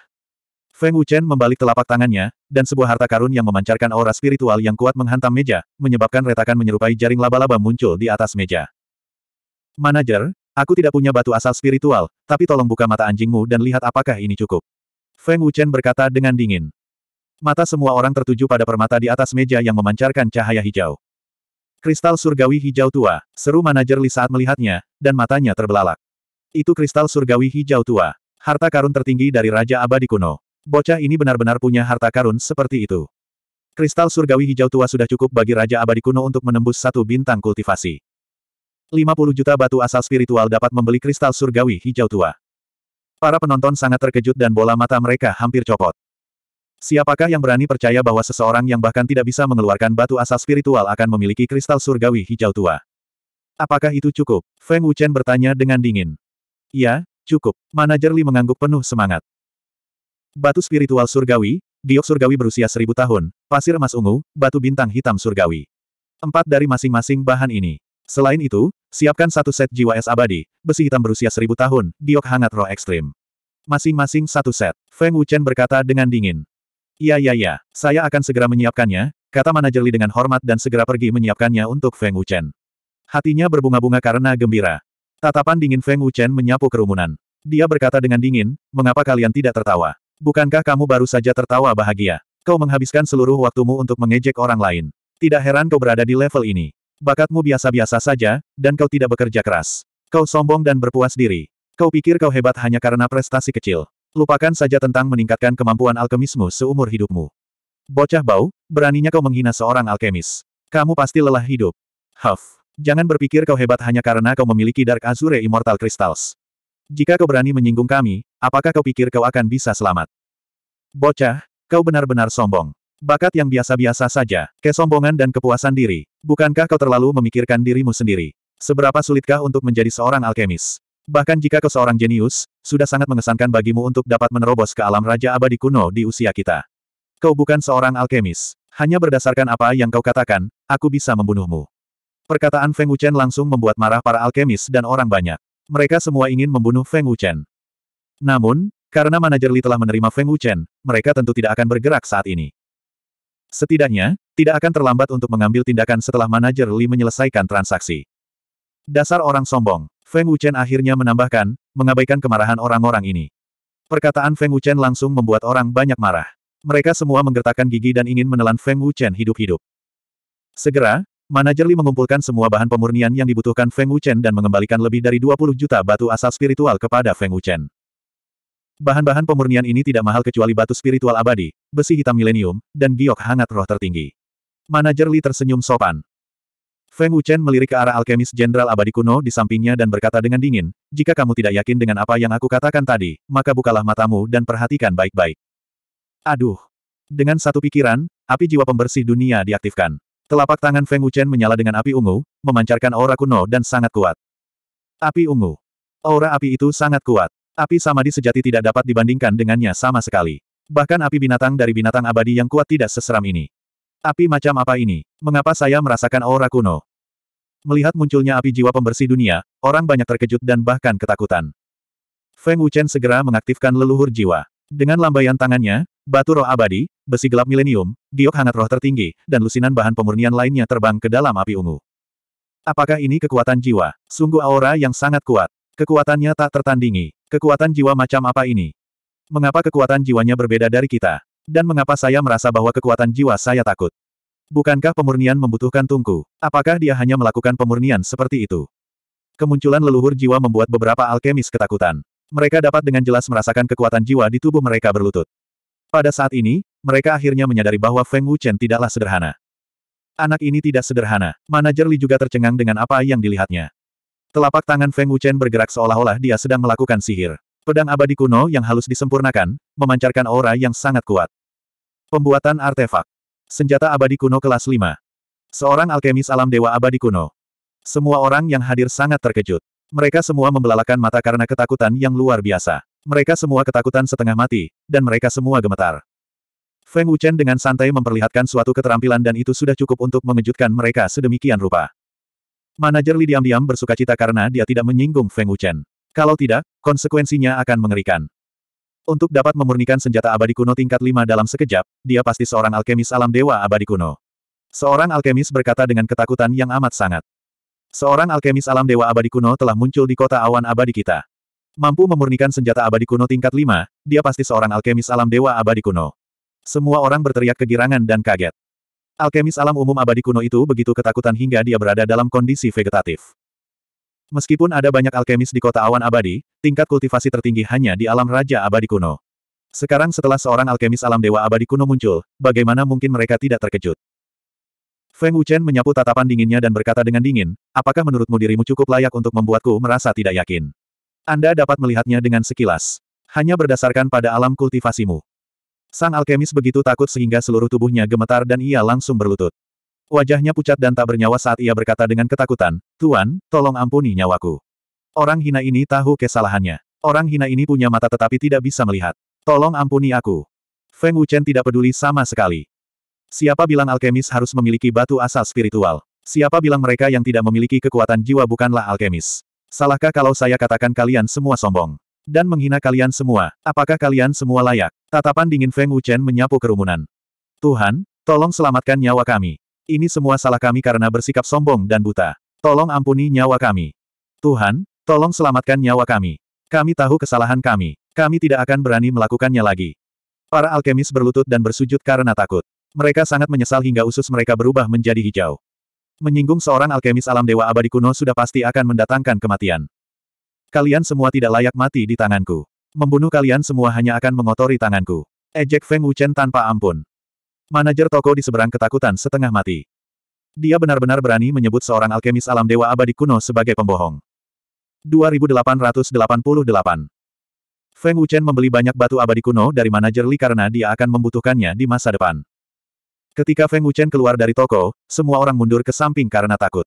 Feng Wuchen membalik telapak tangannya, dan sebuah harta karun yang memancarkan aura spiritual yang kuat menghantam meja, menyebabkan retakan menyerupai jaring laba-laba muncul di atas meja. Manajer, aku tidak punya batu asal spiritual, tapi tolong buka mata anjingmu dan lihat apakah ini cukup. Feng Wuchen berkata dengan dingin. Mata semua orang tertuju pada permata di atas meja yang memancarkan cahaya hijau. Kristal surgawi hijau tua, seru manajer Li saat melihatnya, dan matanya terbelalak. Itu kristal surgawi hijau tua. Harta karun tertinggi dari Raja Abadi kuno. Bocah ini benar-benar punya harta karun seperti itu. Kristal surgawi hijau tua sudah cukup bagi Raja Abadi kuno untuk menembus satu bintang kultivasi. 50 juta batu asal spiritual dapat membeli kristal surgawi hijau tua. Para penonton sangat terkejut dan bola mata mereka hampir copot. Siapakah yang berani percaya bahwa seseorang yang bahkan tidak bisa mengeluarkan batu asal spiritual akan memiliki kristal surgawi hijau tua? Apakah itu cukup? Feng Wuchen bertanya dengan dingin. Ya, cukup. Manajer Li mengangguk penuh semangat. Batu spiritual surgawi, giok surgawi berusia seribu tahun, pasir emas ungu, batu bintang hitam surgawi. Empat dari masing-masing bahan ini. Selain itu, siapkan satu set jiwa es abadi, besi hitam berusia seribu tahun, giok hangat roh ekstrim. Masing-masing satu set, Feng Wuchen berkata dengan dingin. Iya iya iya, saya akan segera menyiapkannya, kata manajer Li dengan hormat dan segera pergi menyiapkannya untuk Feng Wuchen. Hatinya berbunga-bunga karena gembira. Tatapan dingin Feng Wuchen menyapu kerumunan. Dia berkata dengan dingin, mengapa kalian tidak tertawa? Bukankah kamu baru saja tertawa bahagia? Kau menghabiskan seluruh waktumu untuk mengejek orang lain. Tidak heran kau berada di level ini. Bakatmu biasa-biasa saja, dan kau tidak bekerja keras. Kau sombong dan berpuas diri. Kau pikir kau hebat hanya karena prestasi kecil. Lupakan saja tentang meningkatkan kemampuan alkemismu seumur hidupmu. Bocah bau, beraninya kau menghina seorang alkemis. Kamu pasti lelah hidup. Huff. Jangan berpikir kau hebat hanya karena kau memiliki Dark Azure Immortal Crystals. Jika kau berani menyinggung kami, apakah kau pikir kau akan bisa selamat? Bocah, kau benar-benar sombong. Bakat yang biasa-biasa saja, kesombongan dan kepuasan diri. Bukankah kau terlalu memikirkan dirimu sendiri? Seberapa sulitkah untuk menjadi seorang alkemis? Bahkan jika kau seorang jenius, sudah sangat mengesankan bagimu untuk dapat menerobos ke alam Raja Abadi Kuno di usia kita. Kau bukan seorang alkemis. Hanya berdasarkan apa yang kau katakan, aku bisa membunuhmu. Perkataan Feng Wuchen langsung membuat marah para alkemis dan orang banyak. Mereka semua ingin membunuh Feng Wuchen. Namun, karena manajer Li telah menerima Feng Wuchen, mereka tentu tidak akan bergerak saat ini. Setidaknya, tidak akan terlambat untuk mengambil tindakan setelah manajer Li menyelesaikan transaksi. Dasar orang sombong. Feng Wuchen akhirnya menambahkan, mengabaikan kemarahan orang-orang ini. Perkataan Feng Wuchen langsung membuat orang banyak marah. Mereka semua menggertakkan gigi dan ingin menelan Feng Wuchen hidup-hidup. Segera, manajer Li mengumpulkan semua bahan pemurnian yang dibutuhkan Feng Wuchen dan mengembalikan lebih dari 20 juta batu asal spiritual kepada Feng Wuchen. Bahan-bahan pemurnian ini tidak mahal kecuali batu spiritual abadi, besi hitam milenium, dan giok hangat roh tertinggi. Manajer Li tersenyum sopan. Feng Wuchen melirik ke arah alkemis jenderal abadi kuno di sampingnya dan berkata dengan dingin, jika kamu tidak yakin dengan apa yang aku katakan tadi, maka bukalah matamu dan perhatikan baik-baik. Aduh. Dengan satu pikiran, api jiwa pembersih dunia diaktifkan. Telapak tangan Feng Wuchen menyala dengan api ungu, memancarkan aura kuno dan sangat kuat. Api ungu. Aura api itu sangat kuat. Api samadi sejati tidak dapat dibandingkan dengannya sama sekali. Bahkan api binatang dari binatang abadi yang kuat tidak seseram ini. Api macam apa ini? Mengapa saya merasakan aura kuno? Melihat munculnya api jiwa pembersih dunia, orang banyak terkejut dan bahkan ketakutan. Feng Wuchen segera mengaktifkan leluhur jiwa. Dengan lambaian tangannya, batu roh abadi, besi gelap milenium, giok hangat roh tertinggi, dan lusinan bahan pemurnian lainnya terbang ke dalam api ungu. Apakah ini kekuatan jiwa? Sungguh aura yang sangat kuat. Kekuatannya tak tertandingi. Kekuatan jiwa macam apa ini? Mengapa kekuatan jiwanya berbeda dari kita? Dan mengapa saya merasa bahwa kekuatan jiwa saya takut? Bukankah pemurnian membutuhkan tungku? Apakah dia hanya melakukan pemurnian seperti itu? Kemunculan leluhur jiwa membuat beberapa alkemis ketakutan. Mereka dapat dengan jelas merasakan kekuatan jiwa di tubuh mereka berlutut. Pada saat ini, mereka akhirnya menyadari bahwa Feng Wuchen tidaklah sederhana. Anak ini tidak sederhana. Manajer Li juga tercengang dengan apa yang dilihatnya. Telapak tangan Feng Wuchen bergerak seolah-olah dia sedang melakukan sihir. Pedang abadi kuno yang halus disempurnakan, memancarkan aura yang sangat kuat. Pembuatan artefak. Senjata abadi kuno kelas 5. Seorang alkemis alam dewa abadi kuno. Semua orang yang hadir sangat terkejut. Mereka semua membelalakan mata karena ketakutan yang luar biasa. Mereka semua ketakutan setengah mati, dan mereka semua gemetar. Feng Wuchen dengan santai memperlihatkan suatu keterampilan dan itu sudah cukup untuk mengejutkan mereka sedemikian rupa. Manajer Li diam-diam bersuka cita karena dia tidak menyinggung Feng Wuchen. Kalau tidak, konsekuensinya akan mengerikan. Untuk dapat memurnikan senjata abadi kuno tingkat 5 dalam sekejap, dia pasti seorang alkemis alam dewa abadi kuno. Seorang alkemis berkata dengan ketakutan yang amat sangat. Seorang alkemis alam dewa abadi kuno telah muncul di kota awan abadi kita. Mampu memurnikan senjata abadi kuno tingkat 5, dia pasti seorang alkemis alam dewa abadi kuno. Semua orang berteriak kegirangan dan kaget. Alkemis alam umum abadi kuno itu begitu ketakutan hingga dia berada dalam kondisi vegetatif. Meskipun ada banyak alkemis di kota awan abadi, tingkat kultivasi tertinggi hanya di alam Raja Abadi Kuno. Sekarang setelah seorang alkemis alam Dewa Abadi Kuno muncul, bagaimana mungkin mereka tidak terkejut? Feng Wuchen menyapu tatapan dinginnya dan berkata dengan dingin, apakah menurutmu dirimu cukup layak untuk membuatku merasa tidak yakin? Anda dapat melihatnya dengan sekilas. Hanya berdasarkan pada alam kultivasimu. Sang alkemis begitu takut sehingga seluruh tubuhnya gemetar dan ia langsung berlutut. Wajahnya pucat dan tak bernyawa saat ia berkata dengan ketakutan, Tuan, tolong ampuni nyawaku. Orang hina ini tahu kesalahannya. Orang hina ini punya mata tetapi tidak bisa melihat. Tolong ampuni aku. Feng Wuchen tidak peduli sama sekali. Siapa bilang alkemis harus memiliki batu asal spiritual? Siapa bilang mereka yang tidak memiliki kekuatan jiwa bukanlah alkemis? Salahkah kalau saya katakan kalian semua sombong? Dan menghina kalian semua, apakah kalian semua layak? Tatapan dingin Feng Wuchen menyapu kerumunan. Tuhan, tolong selamatkan nyawa kami. Ini semua salah kami karena bersikap sombong dan buta. Tolong ampuni nyawa kami. Tuhan, tolong selamatkan nyawa kami. Kami tahu kesalahan kami. Kami tidak akan berani melakukannya lagi. Para alkemis berlutut dan bersujud karena takut. Mereka sangat menyesal hingga usus mereka berubah menjadi hijau. Menyinggung seorang alkemis alam dewa abadi kuno sudah pasti akan mendatangkan kematian. Kalian semua tidak layak mati di tanganku. Membunuh kalian semua hanya akan mengotori tanganku. Ejek Feng Wuchen tanpa ampun. Manajer toko di seberang ketakutan setengah mati. Dia benar-benar berani menyebut seorang alkemis alam dewa abadi kuno sebagai pembohong. 2888 Feng Wuchen membeli banyak batu abadi kuno dari manajer Li karena dia akan membutuhkannya di masa depan. Ketika Feng Wuchen keluar dari toko, semua orang mundur ke samping karena takut.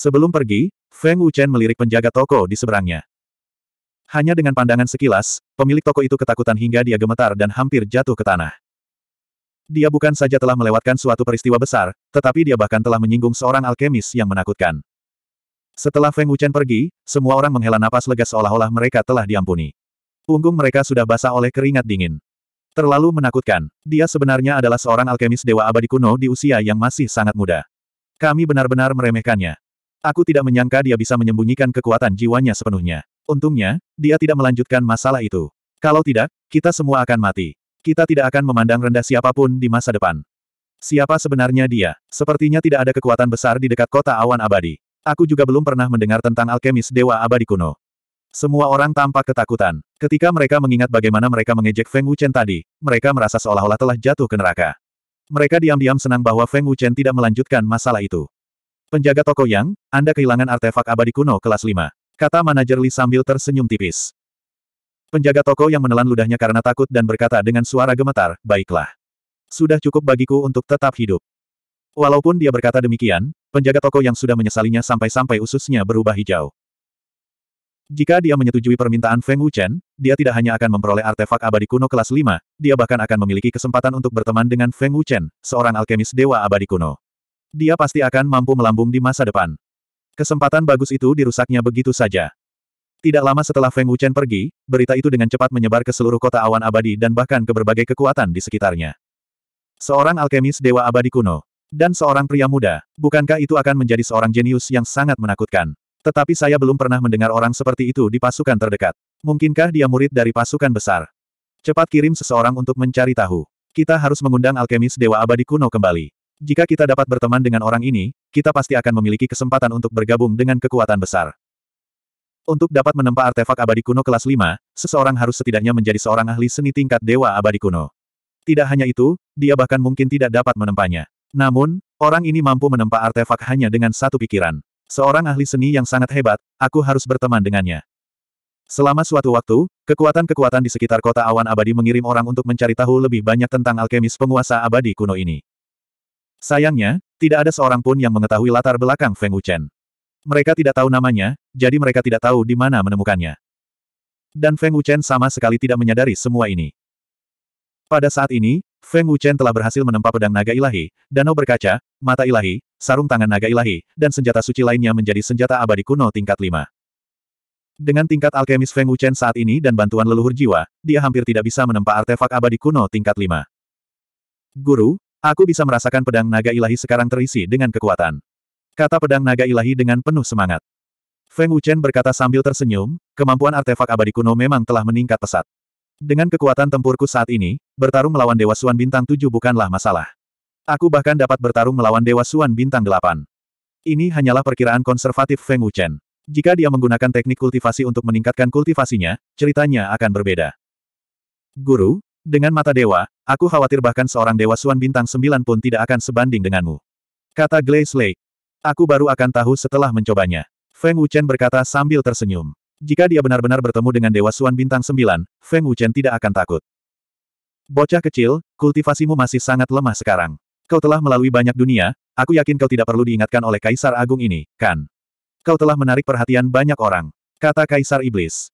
Sebelum pergi, Feng Wuchen melirik penjaga toko di seberangnya. Hanya dengan pandangan sekilas, pemilik toko itu ketakutan hingga dia gemetar dan hampir jatuh ke tanah. Dia bukan saja telah melewatkan suatu peristiwa besar, tetapi dia bahkan telah menyinggung seorang alkemis yang menakutkan. Setelah Feng Wuchen pergi, semua orang menghela napas lega seolah-olah mereka telah diampuni. Punggung mereka sudah basah oleh keringat dingin. Terlalu menakutkan. Dia sebenarnya adalah seorang alkemis dewa abadi kuno di usia yang masih sangat muda. Kami benar-benar meremehkannya. Aku tidak menyangka dia bisa menyembunyikan kekuatan jiwanya sepenuhnya. Untungnya, dia tidak melanjutkan masalah itu. Kalau tidak, kita semua akan mati. Kita tidak akan memandang rendah siapapun di masa depan. Siapa sebenarnya dia? Sepertinya tidak ada kekuatan besar di dekat kota awan abadi. Aku juga belum pernah mendengar tentang alkemis dewa abadi kuno. Semua orang tampak ketakutan. Ketika mereka mengingat bagaimana mereka mengejek Feng Wuchen tadi, mereka merasa seolah-olah telah jatuh ke neraka. Mereka diam-diam senang bahwa Feng Wuchen tidak melanjutkan masalah itu. Penjaga toko Yang, Anda kehilangan artefak abadi kuno kelas 5. Kata manajer Li sambil tersenyum tipis. Penjaga toko yang menelan ludahnya karena takut dan berkata dengan suara gemetar, baiklah. Sudah cukup bagiku untuk tetap hidup. Walaupun dia berkata demikian, penjaga toko yang sudah menyesalinya sampai-sampai ususnya berubah hijau. Jika dia menyetujui permintaan Feng Wuchen, dia tidak hanya akan memperoleh artefak abadi kuno kelas 5, dia bahkan akan memiliki kesempatan untuk berteman dengan Feng Wuchen, seorang alkemis dewa abadi kuno. Dia pasti akan mampu melambung di masa depan. Kesempatan bagus itu dirusaknya begitu saja. Tidak lama setelah Feng Wuchen pergi, berita itu dengan cepat menyebar ke seluruh kota awan abadi dan bahkan ke berbagai kekuatan di sekitarnya. Seorang alkemis dewa abadi kuno. Dan seorang pria muda. Bukankah itu akan menjadi seorang jenius yang sangat menakutkan? Tetapi saya belum pernah mendengar orang seperti itu di pasukan terdekat. Mungkinkah dia murid dari pasukan besar? Cepat kirim seseorang untuk mencari tahu. Kita harus mengundang alkemis dewa abadi kuno kembali. Jika kita dapat berteman dengan orang ini, kita pasti akan memiliki kesempatan untuk bergabung dengan kekuatan besar. Untuk dapat menempa artefak abadi kuno kelas 5, seseorang harus setidaknya menjadi seorang ahli seni tingkat dewa abadi kuno. Tidak hanya itu, dia bahkan mungkin tidak dapat menempanya. Namun, orang ini mampu menempa artefak hanya dengan satu pikiran. Seorang ahli seni yang sangat hebat, aku harus berteman dengannya. Selama suatu waktu, kekuatan-kekuatan di sekitar kota awan abadi mengirim orang untuk mencari tahu lebih banyak tentang alkemis penguasa abadi kuno ini. Sayangnya, tidak ada seorang pun yang mengetahui latar belakang Feng Wuchen. Mereka tidak tahu namanya, jadi mereka tidak tahu di mana menemukannya. Dan Feng Wuchen sama sekali tidak menyadari semua ini. Pada saat ini, Feng Wuchen telah berhasil menempa pedang naga ilahi, danau berkaca, mata ilahi, sarung tangan naga ilahi, dan senjata suci lainnya menjadi senjata abadi kuno tingkat 5. Dengan tingkat alkemis Feng Wuchen saat ini dan bantuan leluhur jiwa, dia hampir tidak bisa menempa artefak abadi kuno tingkat 5. Guru, aku bisa merasakan pedang naga ilahi sekarang terisi dengan kekuatan. Kata pedang naga ilahi dengan penuh semangat. Feng Wuchen berkata sambil tersenyum, kemampuan artefak abadi kuno memang telah meningkat pesat. Dengan kekuatan tempurku saat ini, bertarung melawan Dewa Suan Bintang 7 bukanlah masalah. Aku bahkan dapat bertarung melawan Dewa Suan Bintang 8. Ini hanyalah perkiraan konservatif Feng Wuchen. Jika dia menggunakan teknik kultivasi untuk meningkatkan kultivasinya, ceritanya akan berbeda. Guru, dengan mata dewa, aku khawatir bahkan seorang dewa suan bintang 9 pun tidak akan sebanding denganmu. Kata Glaze Lake. Aku baru akan tahu setelah mencobanya. Feng Wuchen berkata sambil tersenyum. Jika dia benar-benar bertemu dengan Dewa Suan Bintang Sembilan, Feng Wuchen tidak akan takut. Bocah kecil, kultivasimu masih sangat lemah sekarang. Kau telah melalui banyak dunia, aku yakin kau tidak perlu diingatkan oleh Kaisar Agung ini, kan? Kau telah menarik perhatian banyak orang, kata Kaisar Iblis.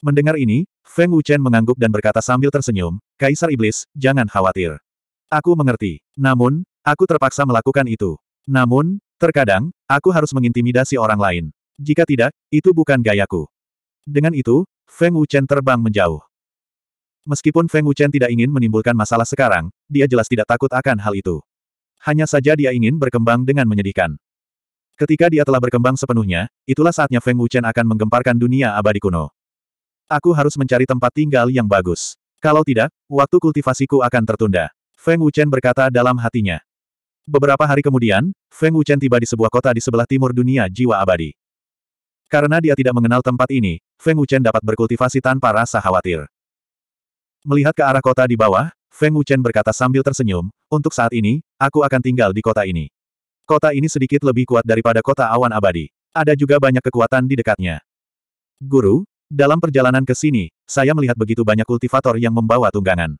Mendengar ini, Feng Wuchen mengangguk dan berkata sambil tersenyum, Kaisar Iblis, jangan khawatir. Aku mengerti. Namun, aku terpaksa melakukan itu. Namun, terkadang, aku harus mengintimidasi orang lain. Jika tidak, itu bukan gayaku. Dengan itu, Feng Wuchen terbang menjauh. Meskipun Feng Wuchen tidak ingin menimbulkan masalah sekarang, dia jelas tidak takut akan hal itu. Hanya saja dia ingin berkembang dengan menyedihkan. Ketika dia telah berkembang sepenuhnya, itulah saatnya Feng Wuchen akan menggemparkan dunia abadi kuno. Aku harus mencari tempat tinggal yang bagus. Kalau tidak, waktu kultivasiku akan tertunda. Feng Wuchen berkata dalam hatinya. Beberapa hari kemudian, Feng Wuchen tiba di sebuah kota di sebelah timur dunia jiwa abadi. Karena dia tidak mengenal tempat ini, Feng Wuchen dapat berkultivasi tanpa rasa khawatir. Melihat ke arah kota di bawah, Feng Wuchen berkata sambil tersenyum, untuk saat ini, aku akan tinggal di kota ini. Kota ini sedikit lebih kuat daripada kota awan abadi. Ada juga banyak kekuatan di dekatnya. Guru, dalam perjalanan ke sini, saya melihat begitu banyak kultivator yang membawa tunggangan.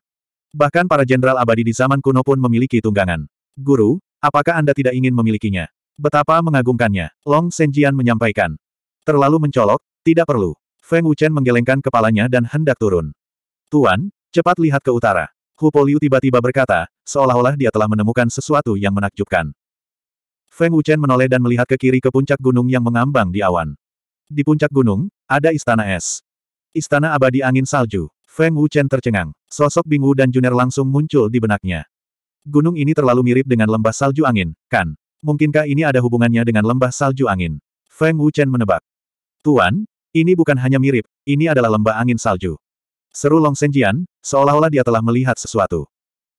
Bahkan para jenderal abadi di zaman kuno pun memiliki tunggangan. Guru, apakah Anda tidak ingin memilikinya? Betapa mengagumkannya, Long Senjian menyampaikan. Terlalu mencolok, tidak perlu. Feng Wuchen menggelengkan kepalanya dan hendak turun. Tuan, cepat lihat ke utara. Hu Poliu tiba-tiba berkata, seolah-olah dia telah menemukan sesuatu yang menakjubkan. Feng Wuchen menoleh dan melihat ke kiri ke puncak gunung yang mengambang di awan. Di puncak gunung, ada istana es. Istana abadi angin salju. Feng Wuchen tercengang. Sosok Bingwu dan Juner langsung muncul di benaknya. Gunung ini terlalu mirip dengan lembah salju angin, kan? Mungkinkah ini ada hubungannya dengan lembah salju angin? Feng Wuchen menebak. Tuan, ini bukan hanya mirip, ini adalah lembah angin salju. Seru Long Senjian, seolah-olah dia telah melihat sesuatu.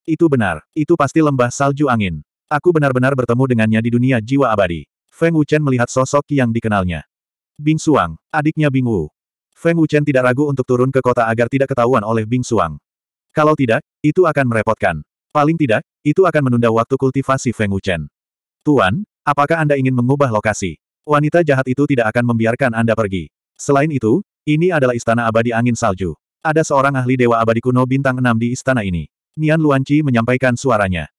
Itu benar, itu pasti lembah salju angin. Aku benar-benar bertemu dengannya di dunia jiwa abadi. Feng Wuchen melihat sosok yang dikenalnya. Bing Suang, adiknya Bing Wu. Feng Wuchen tidak ragu untuk turun ke kota agar tidak ketahuan oleh Bing Suang. Kalau tidak, itu akan merepotkan. Paling tidak, itu akan menunda waktu kultivasi Feng Wuchen. Tuan, apakah Anda ingin mengubah lokasi? Wanita jahat itu tidak akan membiarkan Anda pergi. Selain itu, ini adalah istana abadi angin salju. Ada seorang ahli dewa abadi kuno bintang enam di istana ini. Nian Luanci menyampaikan suaranya.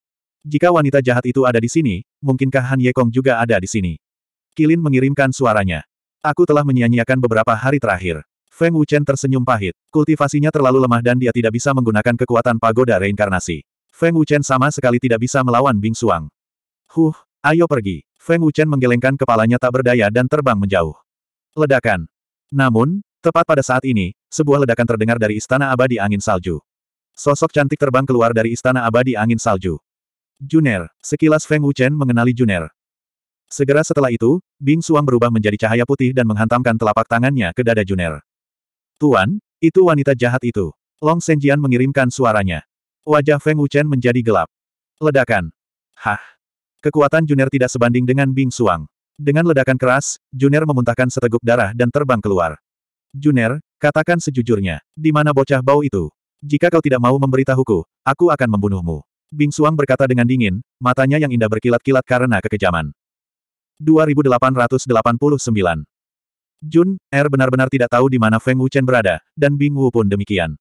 Jika wanita jahat itu ada di sini, mungkinkah Han Yekong juga ada di sini? Kilin mengirimkan suaranya. Aku telah menyia-nyiakan beberapa hari terakhir. Feng Wuchen tersenyum pahit. Kultivasinya terlalu lemah dan dia tidak bisa menggunakan kekuatan pagoda reinkarnasi. Feng Wuchen sama sekali tidak bisa melawan Bing Suang. Huh, ayo pergi. Feng Wuchen menggelengkan kepalanya tak berdaya dan terbang menjauh. Ledakan. Namun, tepat pada saat ini, sebuah ledakan terdengar dari Istana Abadi Angin Salju. Sosok cantik terbang keluar dari Istana Abadi Angin Salju. Juner, sekilas Feng Wuchen mengenali Juner. Segera setelah itu, Bing Suang berubah menjadi cahaya putih dan menghantamkan telapak tangannya ke dada Juner. Tuan, itu wanita jahat itu. Long Senjian mengirimkan suaranya. Wajah Feng Wuchen menjadi gelap. Ledakan. Hah. Kekuatan Junior tidak sebanding dengan Bing Suang. Dengan ledakan keras, Junior memuntahkan seteguk darah dan terbang keluar. Junior, katakan sejujurnya, di mana bocah bau itu? Jika kau tidak mau memberitahuku, aku akan membunuhmu. Bing Suang berkata dengan dingin, matanya yang indah berkilat-kilat karena kekejaman. 2889 Jun, Er benar-benar tidak tahu di mana Feng Wuchen berada, dan Bing Wu pun demikian.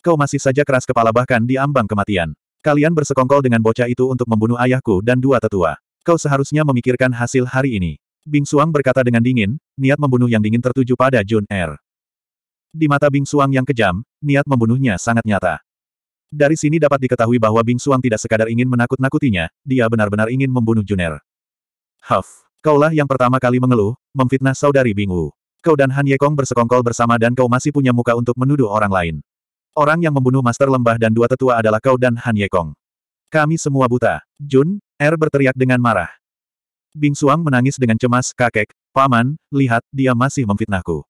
Kau masih saja keras kepala bahkan di ambang kematian. Kalian bersekongkol dengan bocah itu untuk membunuh ayahku dan dua tetua. Kau seharusnya memikirkan hasil hari ini. Bing Suang berkata dengan dingin, niat membunuh yang dingin tertuju pada Jun Er. Di mata Bing Suang yang kejam, niat membunuhnya sangat nyata. Dari sini dapat diketahui bahwa Bing Suang tidak sekadar ingin menakut-nakutinya, dia benar-benar ingin membunuh Jun Er. Huff, kaulah yang pertama kali mengeluh, memfitnah saudari Bing Wu. Kau dan Han Yekong bersekongkol bersama dan kau masih punya muka untuk menuduh orang lain. Orang yang membunuh Master Lembah dan dua tetua adalah kau dan Han Yekong. Kami semua buta. Jun, Er berteriak dengan marah. Bing Suang menangis dengan cemas, kakek, paman, lihat, dia masih memfitnahku.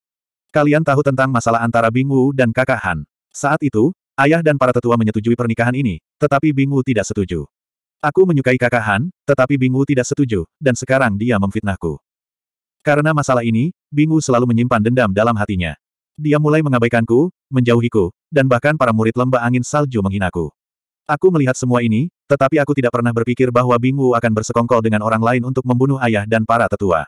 Kalian tahu tentang masalah antara Bing Wu dan kakak Han. Saat itu, ayah dan para tetua menyetujui pernikahan ini, tetapi Bing Wu tidak setuju. Aku menyukai kakak Han, tetapi Bing Wu tidak setuju, dan sekarang dia memfitnahku. Karena masalah ini, Bing Wu selalu menyimpan dendam dalam hatinya. Dia mulai mengabaikanku, menjauhiku, dan bahkan para murid lembah angin salju menghinaku. Aku melihat semua ini, tetapi aku tidak pernah berpikir bahwa Bingwu akan bersekongkol dengan orang lain untuk membunuh ayah dan para tetua.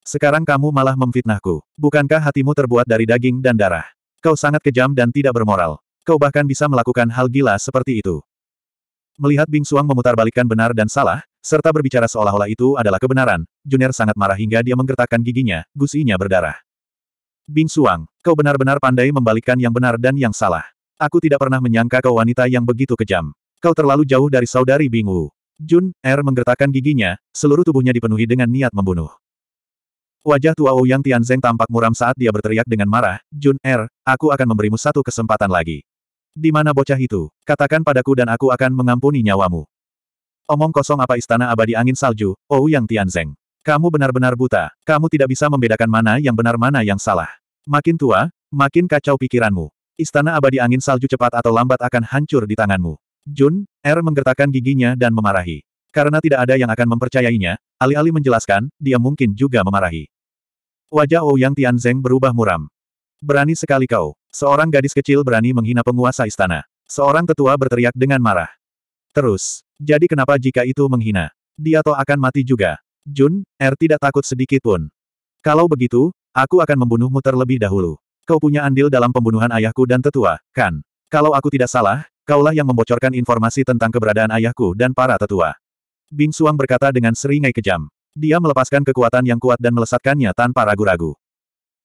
Sekarang kamu malah memfitnahku. Bukankah hatimu terbuat dari daging dan darah? Kau sangat kejam dan tidak bermoral. Kau bahkan bisa melakukan hal gila seperti itu. Melihat Bing Suang memutarbalikkan benar dan salah, serta berbicara seolah-olah itu adalah kebenaran, Junior sangat marah hingga dia menggertakkan giginya, gusinya berdarah. Bing Suang, Kau benar-benar pandai membalikkan yang benar dan yang salah. Aku tidak pernah menyangka kau wanita yang begitu kejam. Kau terlalu jauh dari saudari Bingu. Jun, Er menggertakkan giginya, seluruh tubuhnya dipenuhi dengan niat membunuh. Wajah tua Ouyang Tianzeng tampak muram saat dia berteriak dengan marah, Jun, Er, aku akan memberimu satu kesempatan lagi. Di mana bocah itu? Katakan padaku dan aku akan mengampuni nyawamu. Omong kosong apa istana abadi angin salju, Ouyang Tianzeng. Kamu benar-benar buta. Kamu tidak bisa membedakan mana yang benar mana yang salah. Makin tua, makin kacau pikiranmu. Istana abadi angin salju cepat atau lambat akan hancur di tanganmu. Jun, R er menggertakkan giginya dan memarahi. Karena tidak ada yang akan mempercayainya, alih-alih menjelaskan, dia mungkin juga memarahi. Wajah Ouyang Tianzeng berubah muram. Berani sekali kau. Seorang gadis kecil berani menghina penguasa istana. Seorang tetua berteriak dengan marah. Terus, jadi kenapa jika itu menghina? Dia toh akan mati juga. Jun, R er tidak takut sedikit pun. Kalau begitu, Aku akan membunuhmu terlebih dahulu. Kau punya andil dalam pembunuhan ayahku dan tetua, kan? Kalau aku tidak salah, kaulah yang membocorkan informasi tentang keberadaan ayahku dan para tetua. Bing Suang berkata dengan seringai kejam. Dia melepaskan kekuatan yang kuat dan melesatkannya tanpa ragu-ragu.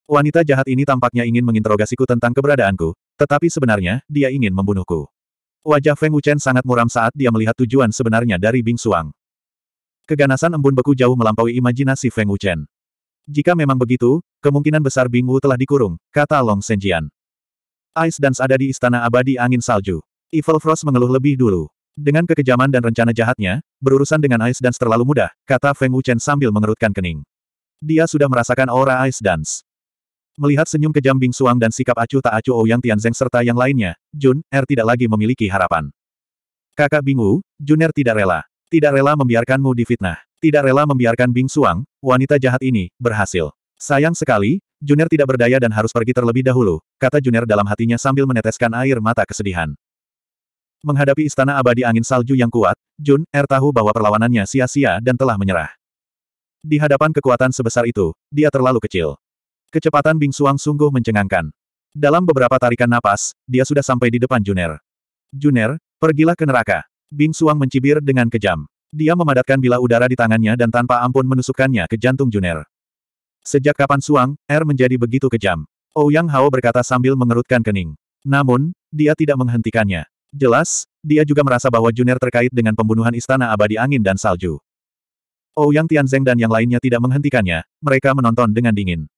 Wanita jahat ini tampaknya ingin menginterogasiku tentang keberadaanku, tetapi sebenarnya, dia ingin membunuhku. Wajah Feng Wuchen sangat muram saat dia melihat tujuan sebenarnya dari Bing Suang. Keganasan embun beku jauh melampaui imajinasi Feng Wuchen. Jika memang begitu, kemungkinan besar Bingwu telah dikurung, kata Long Senjian. Ice Dance ada di Istana Abadi Angin Salju. Evil Frost mengeluh lebih dulu. Dengan kekejaman dan rencana jahatnya, berurusan dengan Ice Dance terlalu mudah, kata Feng Wuchen sambil mengerutkan kening. Dia sudah merasakan aura Ice Dance. Melihat senyum kejam Bing Suang dan sikap acuh tak acuh Ouyang Tianzeng serta yang lainnya, Jun Er tidak lagi memiliki harapan. Kakak Bing Wu, Jun Er tidak rela. Tidak rela membiarkanmu difitnah tidak rela membiarkan Bing Suang, wanita jahat ini, berhasil. Sayang sekali, Juner tidak berdaya dan harus pergi terlebih dahulu, kata Juner dalam hatinya sambil meneteskan air mata kesedihan. Menghadapi istana abadi angin salju yang kuat, Jun Er tahu bahwa perlawanannya sia-sia dan telah menyerah. Di hadapan kekuatan sebesar itu, dia terlalu kecil. Kecepatan Bing Suang sungguh mencengangkan. Dalam beberapa tarikan napas, dia sudah sampai di depan Juner. Juner, pergilah ke neraka. Bing Suang mencibir dengan kejam. Dia memadatkan bilah udara di tangannya dan tanpa ampun menusukkannya ke jantung Juner. Sejak kapan Suang, Er menjadi begitu kejam? Ouyang oh, Hao berkata sambil mengerutkan kening. Namun, dia tidak menghentikannya. Jelas, dia juga merasa bahwa Juner terkait dengan pembunuhan Istana Abadi Angin dan Salju. Ouyang oh, Tianzeng dan yang lainnya tidak menghentikannya, mereka menonton dengan dingin.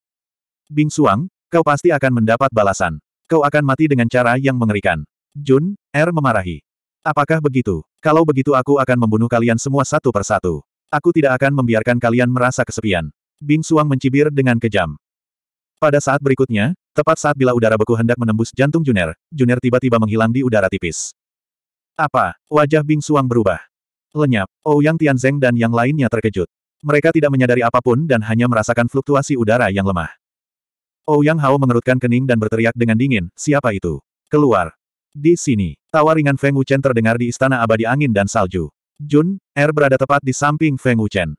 Bing Suang, kau pasti akan mendapat balasan. Kau akan mati dengan cara yang mengerikan. Jun, Er memarahi. Apakah begitu? Kalau begitu aku akan membunuh kalian semua satu persatu. Aku tidak akan membiarkan kalian merasa kesepian. Bing Suang mencibir dengan kejam. Pada saat berikutnya, tepat saat bila udara beku hendak menembus jantung Juner, Juner tiba-tiba menghilang di udara tipis. Apa? Wajah Bing Suang berubah. Lenyap, Ouyang oh, Tianzeng dan yang lainnya terkejut. Mereka tidak menyadari apapun dan hanya merasakan fluktuasi udara yang lemah. Ouyang oh, Hao mengerutkan kening dan berteriak dengan dingin, siapa itu? Keluar. Di sini, tawa ringan Feng Wuchen terdengar di Istana Abadi Angin dan Salju. Jun, Er berada tepat di samping Feng Wuchen.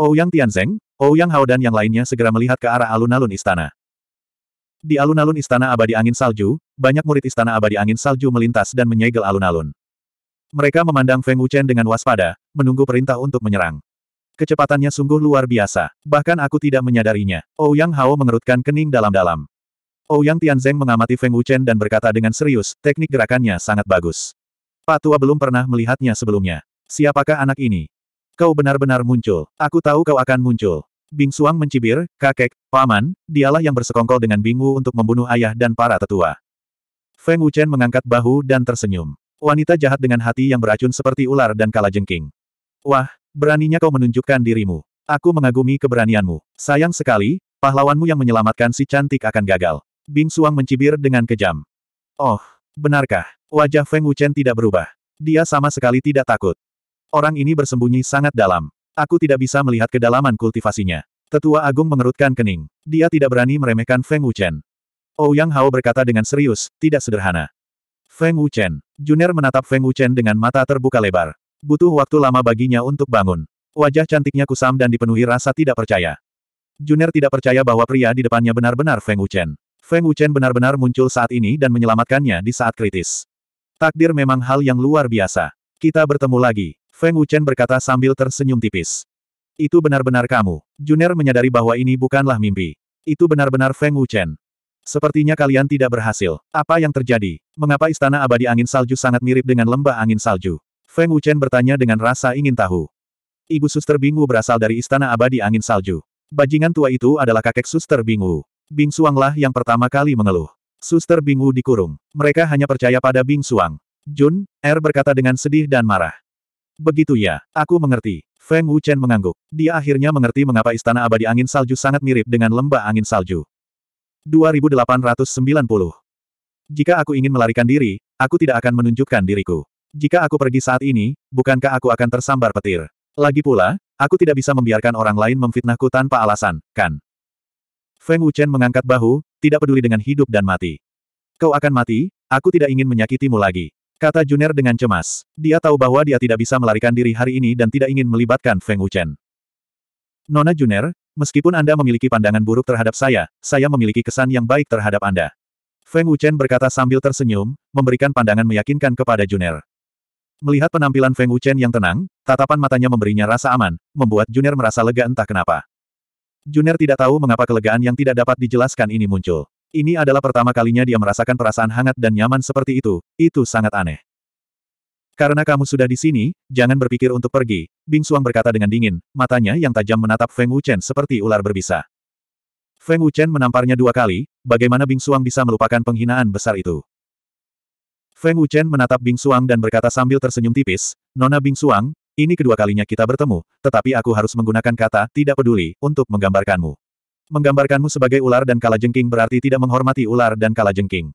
Ouyang oh Tianzeng, Ouyang oh Hao dan yang lainnya segera melihat ke arah alun-alun istana. Di alun-alun Istana Abadi Angin Salju, banyak murid Istana Abadi Angin Salju melintas dan menyegel alun-alun. Mereka memandang Feng Wuchen dengan waspada, menunggu perintah untuk menyerang. Kecepatannya sungguh luar biasa. Bahkan aku tidak menyadarinya. Ouyang oh Hao mengerutkan kening dalam-dalam. Ouyang oh, Tianzeng mengamati Feng Wuchen dan berkata dengan serius, teknik gerakannya sangat bagus. Pak tua belum pernah melihatnya sebelumnya. Siapakah anak ini? Kau benar-benar muncul. Aku tahu kau akan muncul. Bing Suang mencibir, kakek, paman, dialah yang bersekongkol dengan Bing Wu untuk membunuh ayah dan para tetua. Feng Wuchen mengangkat bahu dan tersenyum. Wanita jahat dengan hati yang beracun seperti ular dan kalajengking. Wah, beraninya kau menunjukkan dirimu. Aku mengagumi keberanianmu. Sayang sekali, pahlawanmu yang menyelamatkan si cantik akan gagal. Bing Suang mencibir dengan kejam. Oh, benarkah? Wajah Feng Wuchen tidak berubah. Dia sama sekali tidak takut. Orang ini bersembunyi sangat dalam. Aku tidak bisa melihat kedalaman kultivasinya. Tetua Agung mengerutkan kening. Dia tidak berani meremehkan Feng Wuchen. Oh, Yang Hao berkata dengan serius, tidak sederhana. Feng Wuchen. Juner menatap Feng Wuchen dengan mata terbuka lebar. Butuh waktu lama baginya untuk bangun. Wajah cantiknya kusam dan dipenuhi rasa tidak percaya. Juner tidak percaya bahwa pria di depannya benar-benar Feng Wuchen. Feng Wuchen benar-benar muncul saat ini dan menyelamatkannya di saat kritis. Takdir memang hal yang luar biasa. Kita bertemu lagi, Feng Wuchen berkata sambil tersenyum tipis. Itu benar-benar kamu. Juner menyadari bahwa ini bukanlah mimpi. Itu benar-benar Feng Wuchen. Sepertinya kalian tidak berhasil. Apa yang terjadi? Mengapa istana abadi angin salju sangat mirip dengan lembah angin salju? Feng Wuchen bertanya dengan rasa ingin tahu. Ibu suster Bingu berasal dari istana abadi angin salju. Bajingan tua itu adalah kakek suster Bingu. Bing Suanglah yang pertama kali mengeluh. Suster Bing Wu dikurung. Mereka hanya percaya pada Bing Suang. Jun, Er berkata dengan sedih dan marah. Begitu ya, aku mengerti. Feng Wu Chen mengangguk. Dia akhirnya mengerti mengapa Istana Abadi Angin Salju sangat mirip dengan lembah angin salju. 2890 Jika aku ingin melarikan diri, aku tidak akan menunjukkan diriku. Jika aku pergi saat ini, bukankah aku akan tersambar petir? Lagi pula, aku tidak bisa membiarkan orang lain memfitnahku tanpa alasan, kan? Feng Wuchen mengangkat bahu, tidak peduli dengan hidup dan mati. Kau akan mati, aku tidak ingin menyakitimu lagi. Kata Juner dengan cemas. Dia tahu bahwa dia tidak bisa melarikan diri hari ini dan tidak ingin melibatkan Feng Wuchen. Nona Juner, meskipun Anda memiliki pandangan buruk terhadap saya, saya memiliki kesan yang baik terhadap Anda. Feng Wuchen berkata sambil tersenyum, memberikan pandangan meyakinkan kepada Juner. Melihat penampilan Feng Wuchen yang tenang, tatapan matanya memberinya rasa aman, membuat Juner merasa lega entah kenapa. Junior tidak tahu mengapa kelegaan yang tidak dapat dijelaskan ini muncul. Ini adalah pertama kalinya dia merasakan perasaan hangat dan nyaman seperti itu, itu sangat aneh. Karena kamu sudah di sini, jangan berpikir untuk pergi, Bing Suang berkata dengan dingin, matanya yang tajam menatap Feng Wuchen seperti ular berbisa. Feng Wuchen menamparnya dua kali, bagaimana Bing Suang bisa melupakan penghinaan besar itu. Feng Wuchen menatap Bing Suang dan berkata sambil tersenyum tipis, Nona Bing Suang, ini kedua kalinya kita bertemu, tetapi aku harus menggunakan kata, tidak peduli, untuk menggambarkanmu. Menggambarkanmu sebagai ular dan kalajengking berarti tidak menghormati ular dan kalajengking.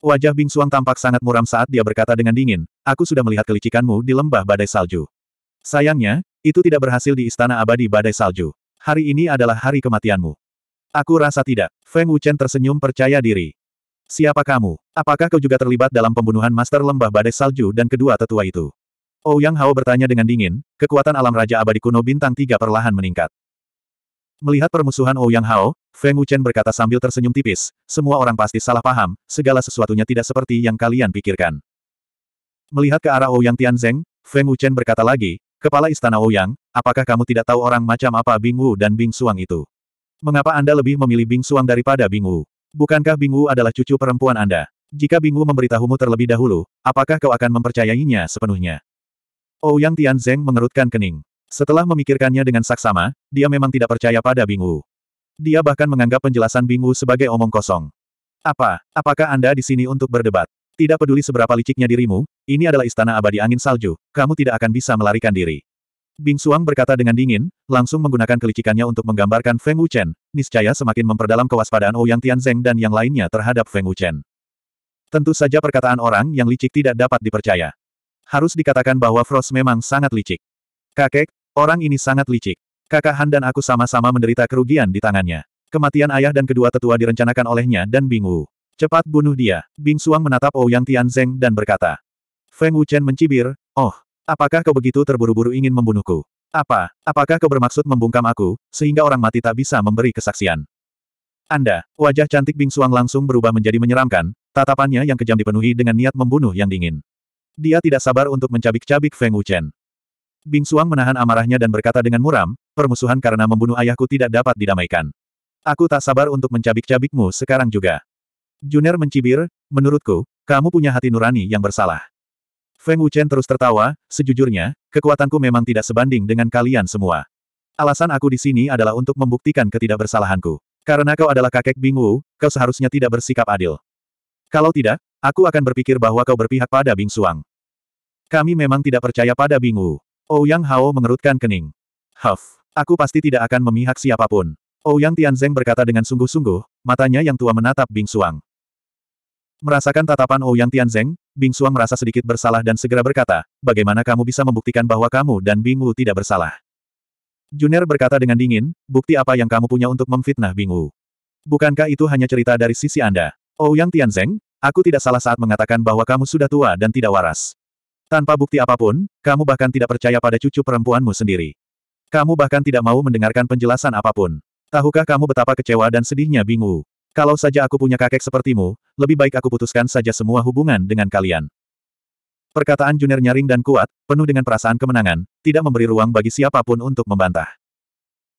Wajah Bing Suang tampak sangat muram saat dia berkata dengan dingin, aku sudah melihat kelicikanmu di lembah badai salju. Sayangnya, itu tidak berhasil di istana abadi badai salju. Hari ini adalah hari kematianmu. Aku rasa tidak. Feng Wuchen tersenyum percaya diri. Siapa kamu? Apakah kau juga terlibat dalam pembunuhan Master Lembah Badai Salju dan kedua tetua itu? Ouyang Hao bertanya dengan dingin, kekuatan alam Raja Abadi Kuno Bintang Tiga perlahan meningkat. Melihat permusuhan Ouyang Hao, Feng Wuchen berkata sambil tersenyum tipis, semua orang pasti salah paham, segala sesuatunya tidak seperti yang kalian pikirkan. Melihat ke arah Ouyang Tianzeng, Feng Wuchen berkata lagi, Kepala Istana Ouyang, apakah kamu tidak tahu orang macam apa Bing Wu dan Bing Suang itu? Mengapa Anda lebih memilih Bing Suang daripada Bing Wu? Bukankah Bing Wu adalah cucu perempuan Anda? Jika Bing Wu memberitahumu terlebih dahulu, apakah kau akan mempercayainya sepenuhnya? Ouyang Tianzeng mengerutkan kening. Setelah memikirkannya dengan saksama, dia memang tidak percaya pada Bingwu. Dia bahkan menganggap penjelasan Bingwu sebagai omong kosong. Apa, apakah Anda di sini untuk berdebat? Tidak peduli seberapa liciknya dirimu, ini adalah istana abadi angin salju, kamu tidak akan bisa melarikan diri. Bing Suang berkata dengan dingin, langsung menggunakan kelicikannya untuk menggambarkan Feng Wuchen, niscaya semakin memperdalam kewaspadaan Ouyang Tianzeng dan yang lainnya terhadap Feng Wuchen. Tentu saja perkataan orang yang licik tidak dapat dipercaya harus dikatakan bahwa Frost memang sangat licik. Kakek, orang ini sangat licik. Kakak Han dan aku sama-sama menderita kerugian di tangannya. Kematian ayah dan kedua tetua direncanakan olehnya dan Bing Wu. Cepat bunuh dia. Bing Suang menatap Ouyang Tianzeng dan berkata. Feng Wuchen mencibir, oh, apakah kau begitu terburu-buru ingin membunuhku? Apa, apakah kau bermaksud membungkam aku, sehingga orang mati tak bisa memberi kesaksian? Anda, wajah cantik Bing Suang langsung berubah menjadi menyeramkan, tatapannya yang kejam dipenuhi dengan niat membunuh yang dingin. Dia tidak sabar untuk mencabik-cabik Feng Wuchen. Bing Suang menahan amarahnya dan berkata dengan muram, permusuhan karena membunuh ayahku tidak dapat didamaikan. Aku tak sabar untuk mencabik-cabikmu sekarang juga. Juner mencibir, menurutku, kamu punya hati nurani yang bersalah. Feng Wuchen terus tertawa, sejujurnya, kekuatanku memang tidak sebanding dengan kalian semua. Alasan aku di sini adalah untuk membuktikan ketidakbersalahanku. Karena kau adalah kakek Bing Wu, kau seharusnya tidak bersikap adil. Kalau tidak, Aku akan berpikir bahwa kau berpihak pada Bing Suang. Kami memang tidak percaya pada Bing Wu. Ouyang oh, Hao mengerutkan kening. Huff, aku pasti tidak akan memihak siapapun. Ouyang oh, Tianzeng berkata dengan sungguh-sungguh, matanya yang tua menatap Bing Suang. Merasakan tatapan Ouyang oh, Tianzeng, Bing Suang merasa sedikit bersalah dan segera berkata, bagaimana kamu bisa membuktikan bahwa kamu dan Bing Wu tidak bersalah? Juner berkata dengan dingin, bukti apa yang kamu punya untuk memfitnah Bing Wu? Bukankah itu hanya cerita dari sisi Anda? Ouyang Tianzeng, Aku tidak salah saat mengatakan bahwa kamu sudah tua dan tidak waras. Tanpa bukti apapun, kamu bahkan tidak percaya pada cucu perempuanmu sendiri. Kamu bahkan tidak mau mendengarkan penjelasan apapun. Tahukah kamu betapa kecewa dan sedihnya Bingu? Kalau saja aku punya kakek sepertimu, lebih baik aku putuskan saja semua hubungan dengan kalian. Perkataan Junior nyaring dan kuat, penuh dengan perasaan kemenangan, tidak memberi ruang bagi siapapun untuk membantah.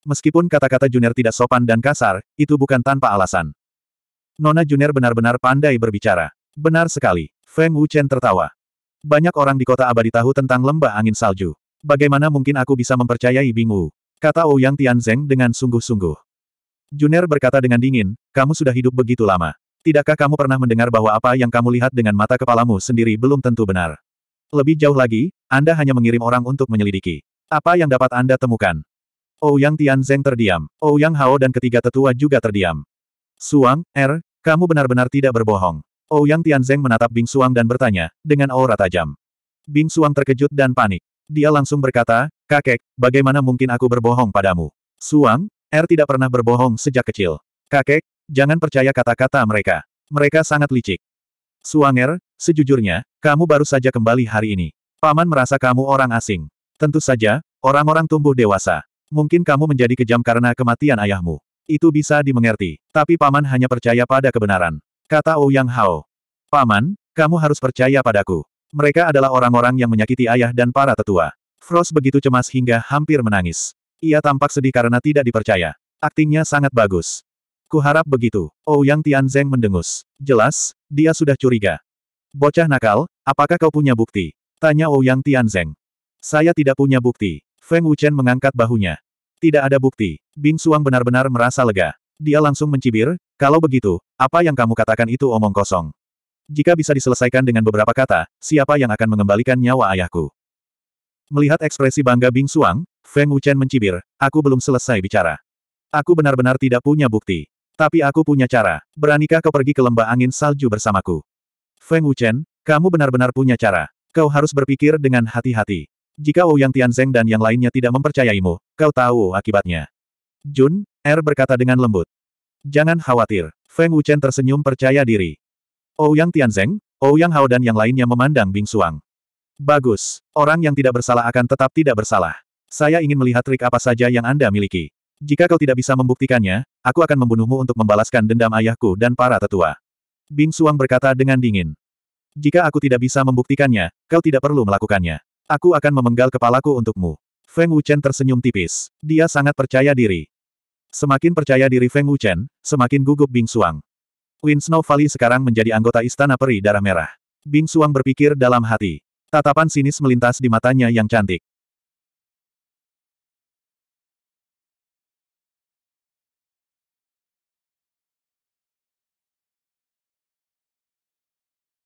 Meskipun kata-kata Junior tidak sopan dan kasar, itu bukan tanpa alasan. Nona Junior benar-benar pandai berbicara. Benar sekali. Feng Wuchen tertawa. Banyak orang di kota abadi tahu tentang lembah angin salju. Bagaimana mungkin aku bisa mempercayai Bingwu? Kata Ouyang Tianzeng dengan sungguh-sungguh. Junior berkata dengan dingin, kamu sudah hidup begitu lama. Tidakkah kamu pernah mendengar bahwa apa yang kamu lihat dengan mata kepalamu sendiri belum tentu benar? Lebih jauh lagi, Anda hanya mengirim orang untuk menyelidiki. Apa yang dapat Anda temukan? Ouyang Tianzeng terdiam. Ouyang Hao dan ketiga tetua juga terdiam. Suang, Er, kamu benar-benar tidak berbohong. Ouyang oh, Tianzeng menatap Bing Suang dan bertanya, dengan aura tajam. Bing Suang terkejut dan panik. Dia langsung berkata, kakek, bagaimana mungkin aku berbohong padamu? Suang, Er tidak pernah berbohong sejak kecil. Kakek, jangan percaya kata-kata mereka. Mereka sangat licik. Suang Er, sejujurnya, kamu baru saja kembali hari ini. Paman merasa kamu orang asing. Tentu saja, orang-orang tumbuh dewasa. Mungkin kamu menjadi kejam karena kematian ayahmu. Itu bisa dimengerti. Tapi paman hanya percaya pada kebenaran. Kata Ouyang oh Hao. Paman, kamu harus percaya padaku. Mereka adalah orang-orang yang menyakiti ayah dan para tetua. Frost begitu cemas hingga hampir menangis. Ia tampak sedih karena tidak dipercaya. Aktingnya sangat bagus. Kuharap begitu. Ouyang oh Tianzeng mendengus. Jelas, dia sudah curiga. Bocah nakal, apakah kau punya bukti? Tanya Ouyang oh Tianzeng. Saya tidak punya bukti. Feng Wuchen mengangkat bahunya. Tidak ada bukti. Bing Suang benar-benar merasa lega. Dia langsung mencibir, kalau begitu, apa yang kamu katakan itu omong kosong. Jika bisa diselesaikan dengan beberapa kata, siapa yang akan mengembalikan nyawa ayahku? Melihat ekspresi bangga Bing Suang, Feng Wuchen mencibir, aku belum selesai bicara. Aku benar-benar tidak punya bukti. Tapi aku punya cara. Beranikah kau pergi ke lembah angin salju bersamaku? Feng Wuchen, kamu benar-benar punya cara. Kau harus berpikir dengan hati-hati. Jika Wu Yang Tianzeng dan yang lainnya tidak mempercayaimu, kau tahu akibatnya. Jun, Er berkata dengan lembut. Jangan khawatir. Feng Wuchen tersenyum percaya diri. Ouyang Tianzeng, Ouyang Hao dan yang lainnya memandang Bing Suang. Bagus. Orang yang tidak bersalah akan tetap tidak bersalah. Saya ingin melihat trik apa saja yang Anda miliki. Jika kau tidak bisa membuktikannya, aku akan membunuhmu untuk membalaskan dendam ayahku dan para tetua. Bing Suang berkata dengan dingin. Jika aku tidak bisa membuktikannya, kau tidak perlu melakukannya. Aku akan memenggal kepalaku untukmu. Feng Wuchen tersenyum tipis. Dia sangat percaya diri. Semakin percaya diri Feng Wuchen, semakin gugup Bing Suang. Win Snow Valley sekarang menjadi anggota Istana Peri Darah Merah. Bing Suang berpikir dalam hati. Tatapan sinis melintas di matanya yang cantik.